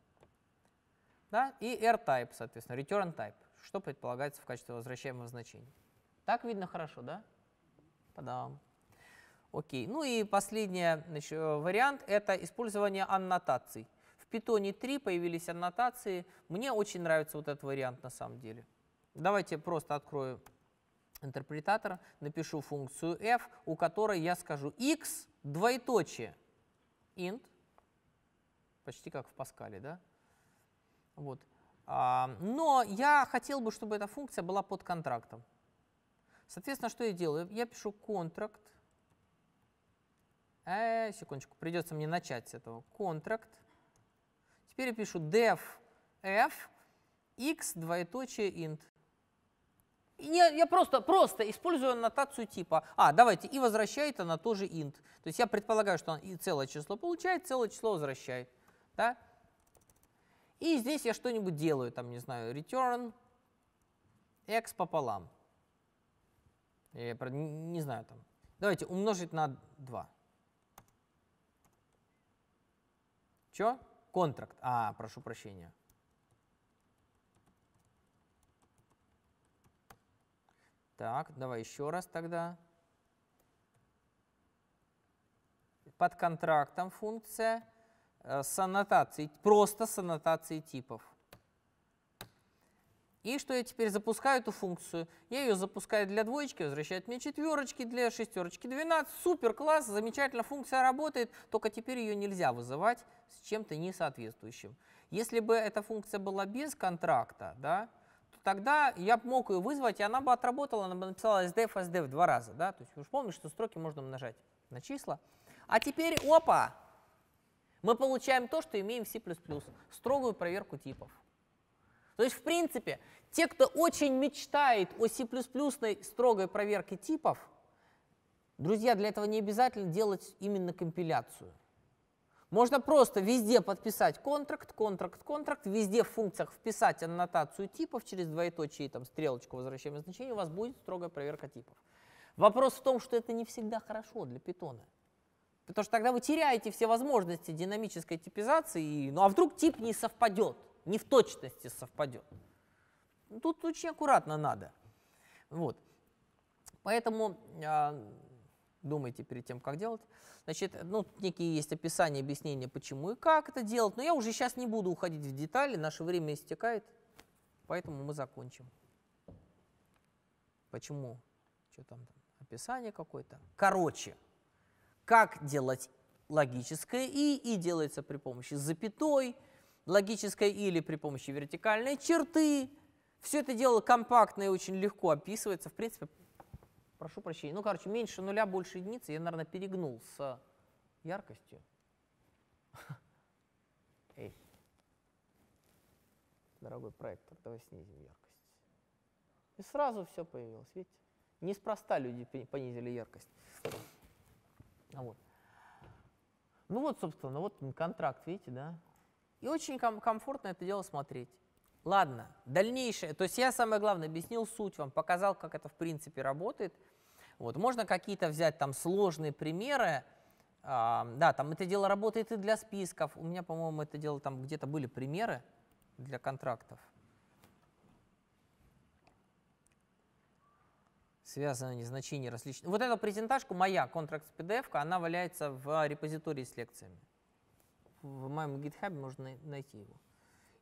Да? И r-type, соответственно, return type, что предполагается в качестве возвращаемого значения. Так видно хорошо, да? Подам. Окей. Ну и последний значит, э, вариант – это использование аннотаций. В питоне 3 появились аннотации. Мне очень нравится вот этот вариант на самом деле. Давайте просто открою интерпретатор, напишу функцию f, у которой я скажу x двоеточие int, почти как в Паскале, да? Вот. А, но я хотел бы, чтобы эта функция была под контрактом. Соответственно, что я делаю? Я пишу контракт Э, секундочку, придется мне начать с этого. Контракт. Теперь я пишу def f x двоеточие int. Я, я просто, просто использую аннотацию типа. А, давайте, и возвращает она тоже int. То есть я предполагаю, что он и целое число получает, целое число возвращает. Да? И здесь я что-нибудь делаю, там, не знаю, return x пополам. Я не знаю там. Давайте умножить на 2. Все? Контракт. А, прошу прощения. Так, давай еще раз тогда. Под контрактом функция э, с аннотацией, просто с аннотацией типов. И что я теперь запускаю эту функцию? Я ее запускаю для двоечки, возвращает мне четверочки, для шестерочки 12. Супер, класс, замечательно, функция работает, только теперь ее нельзя вызывать с чем-то несоответствующим. Если бы эта функция была без контракта, да, то тогда я бы мог ее вызвать, и она бы отработала, она бы написала sdf, sdf два раза. Да? То есть вы же помните, что строки можно умножать на числа. А теперь, опа, мы получаем то, что имеем в C++, строгую проверку типов. То есть, в принципе, те, кто очень мечтает о C++ строгой проверке типов, друзья, для этого не обязательно делать именно компиляцию. Можно просто везде подписать контракт, контракт, контракт, везде в функциях вписать аннотацию типов через двоеточие, там, стрелочку возвращаем значение, у вас будет строгая проверка типов. Вопрос в том, что это не всегда хорошо для питона. Потому что тогда вы теряете все возможности динамической типизации, ну а вдруг тип не совпадет – не в точности совпадет. Ну, тут очень аккуратно надо. Вот. Поэтому э, думайте перед тем, как делать. Значит, ну, некие есть описания, объяснения, почему и как это делать. Но я уже сейчас не буду уходить в детали, наше время истекает, поэтому мы закончим. Почему? Что там? там? Описание какое-то. Короче, как делать логическое «и», «и» делается при помощи запятой, логической или при помощи вертикальной черты. Все это дело компактно и очень легко описывается. В принципе, прошу прощения. Ну, короче, меньше нуля, больше единицы. Я, наверное, перегнул с яркостью. Эй, дорогой проектор, давай снизим яркость. И сразу все появилось, видите? Неспроста люди понизили яркость. А вот. Ну вот, собственно, вот контракт, видите, да? И очень ком- комфортно это дело смотреть. Ладно, дальнейшее. То есть я самое главное объяснил суть вам, показал, как это в принципе работает. Вот. Можно какие-то взять там сложные примеры. А, да, там это дело работает и для списков. У меня, по-моему, это дело там где-то были примеры для контрактов. связано незначение различных. Вот эта презентажка моя, контракт с PDF, она валяется в репозитории с лекциями в моем GitHub можно найти его.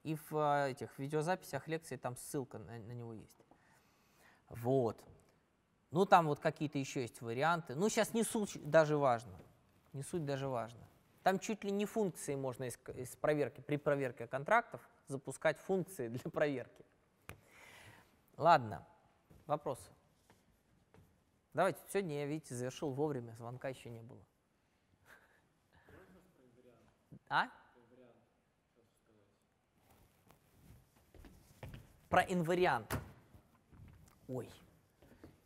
И в а, этих видеозаписях лекций там ссылка на, на него есть. Вот. Ну, там вот какие-то еще есть варианты. Ну, сейчас не суть даже важно. Не суть даже важно. Там чуть ли не функции можно из, из проверки, при проверке контрактов запускать функции для проверки. Ладно, вопросы. Давайте, сегодня я, видите, завершил вовремя, звонка еще не было. А? Про инвариант. Ой,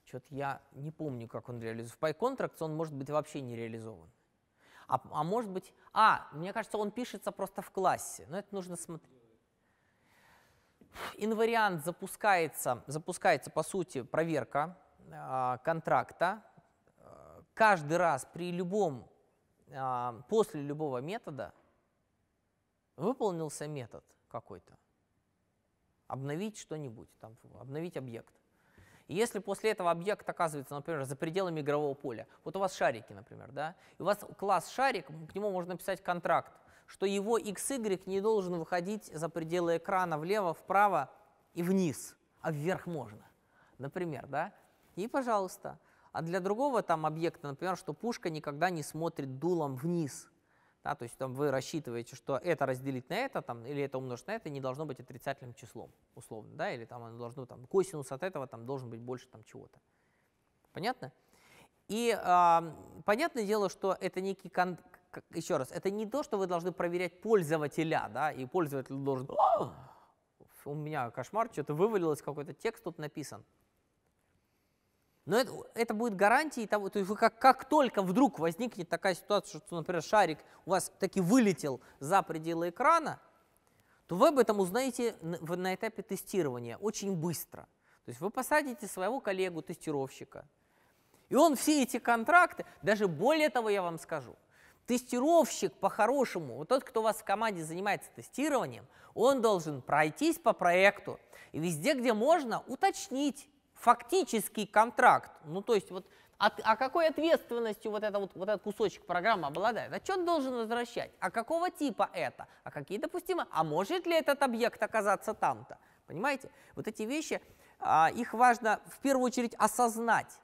что-то я не помню, как он реализован. В PyContracts он может быть вообще не реализован. А, а может быть... А, мне кажется, он пишется просто в классе. Но это нужно смотреть. Инвариант запускается, запускается, по сути, проверка э, контракта. Каждый раз при любом, э, после любого метода выполнился метод какой-то, обновить что-нибудь, там, обновить объект. И если после этого объект оказывается, например, за пределами игрового поля, вот у вас шарики, например, да, и у вас класс шарик, к нему можно написать контракт, что его XY не должен выходить за пределы экрана влево, вправо и вниз, а вверх можно, например, да. И, пожалуйста, а для другого там объекта, например, что пушка никогда не смотрит дулом вниз, да, то есть там вы рассчитываете, что это разделить на это, там, или это умножить на это, не должно быть отрицательным числом, условно, да, или там оно должно, там, косинус от этого там должен быть больше там чего-то. Понятно? И а, понятное дело, что это некий, кон... еще раз, это не то, что вы должны проверять пользователя, да, и пользователь должен, у меня кошмар, что-то вывалилось, какой-то текст тут написан. Но это, это будет гарантией того, то есть вы как, как только вдруг возникнет такая ситуация, что, например, шарик у вас таки вылетел за пределы экрана, то вы об этом узнаете на, на этапе тестирования очень быстро. То есть вы посадите своего коллегу-тестировщика, и он все эти контракты, даже более того я вам скажу, тестировщик по-хорошему, вот тот, кто у вас в команде занимается тестированием, он должен пройтись по проекту и везде, где можно, уточнить, фактический контракт, ну то есть вот от, а, а какой ответственностью вот, это вот, вот этот кусочек программы обладает? А что он должен возвращать? А какого типа это? А какие допустимы? А может ли этот объект оказаться там-то? Понимаете? Вот эти вещи, а, их важно в первую очередь осознать.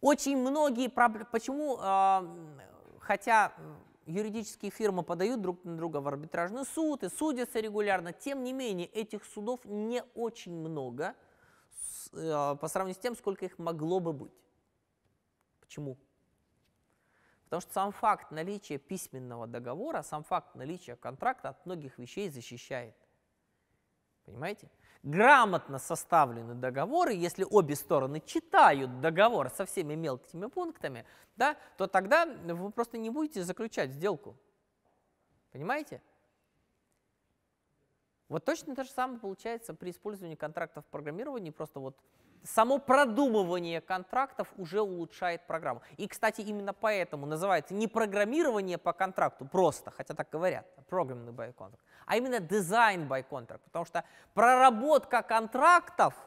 Очень многие проблемы... Почему, а, хотя юридические фирмы подают друг на друга в арбитражный суд и судятся регулярно, тем не менее этих судов не очень много – Э, по сравнению с тем, сколько их могло бы быть. Почему? Потому что сам факт наличия письменного договора, сам факт наличия контракта от многих вещей защищает. Понимаете? Грамотно составлены договоры, если обе стороны читают договор со всеми мелкими пунктами, да, то тогда вы просто не будете заключать сделку. Понимаете? Вот точно то же самое получается при использовании контрактов программирования, просто вот само продумывание контрактов уже улучшает программу. И, кстати, именно поэтому называется не программирование по контракту просто, хотя так говорят, а программный by contract, а именно дизайн by contract, потому что проработка контрактов –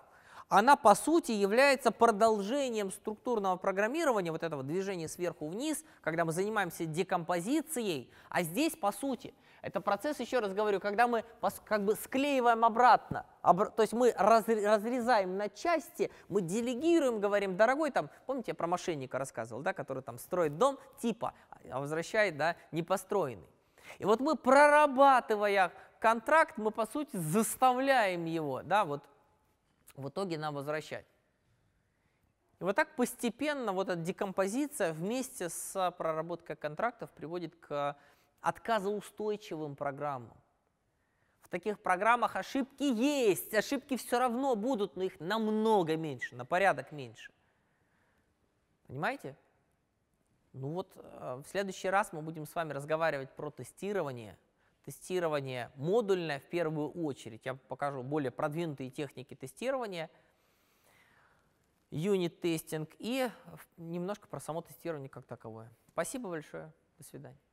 она по сути является продолжением структурного программирования, вот этого движения сверху вниз, когда мы занимаемся декомпозицией, а здесь по сути это процесс, еще раз говорю, когда мы как бы склеиваем обратно, то есть мы разрезаем на части, мы делегируем, говорим, дорогой там, помните, я про мошенника рассказывал, да, который там строит дом типа, а возвращает, да, непостроенный. И вот мы прорабатывая контракт, мы по сути заставляем его, да, вот в итоге нам возвращать. И вот так постепенно вот эта декомпозиция вместе с а, проработкой контрактов приводит к а, отказоустойчивым программам. В таких программах ошибки есть, ошибки все равно будут, но их намного меньше, на порядок меньше. Понимаете? Ну вот э, в следующий раз мы будем с вами разговаривать про тестирование. Тестирование модульное в первую очередь. Я покажу более продвинутые техники тестирования, юнит-тестинг и немножко про само тестирование как таковое. Спасибо большое. До свидания.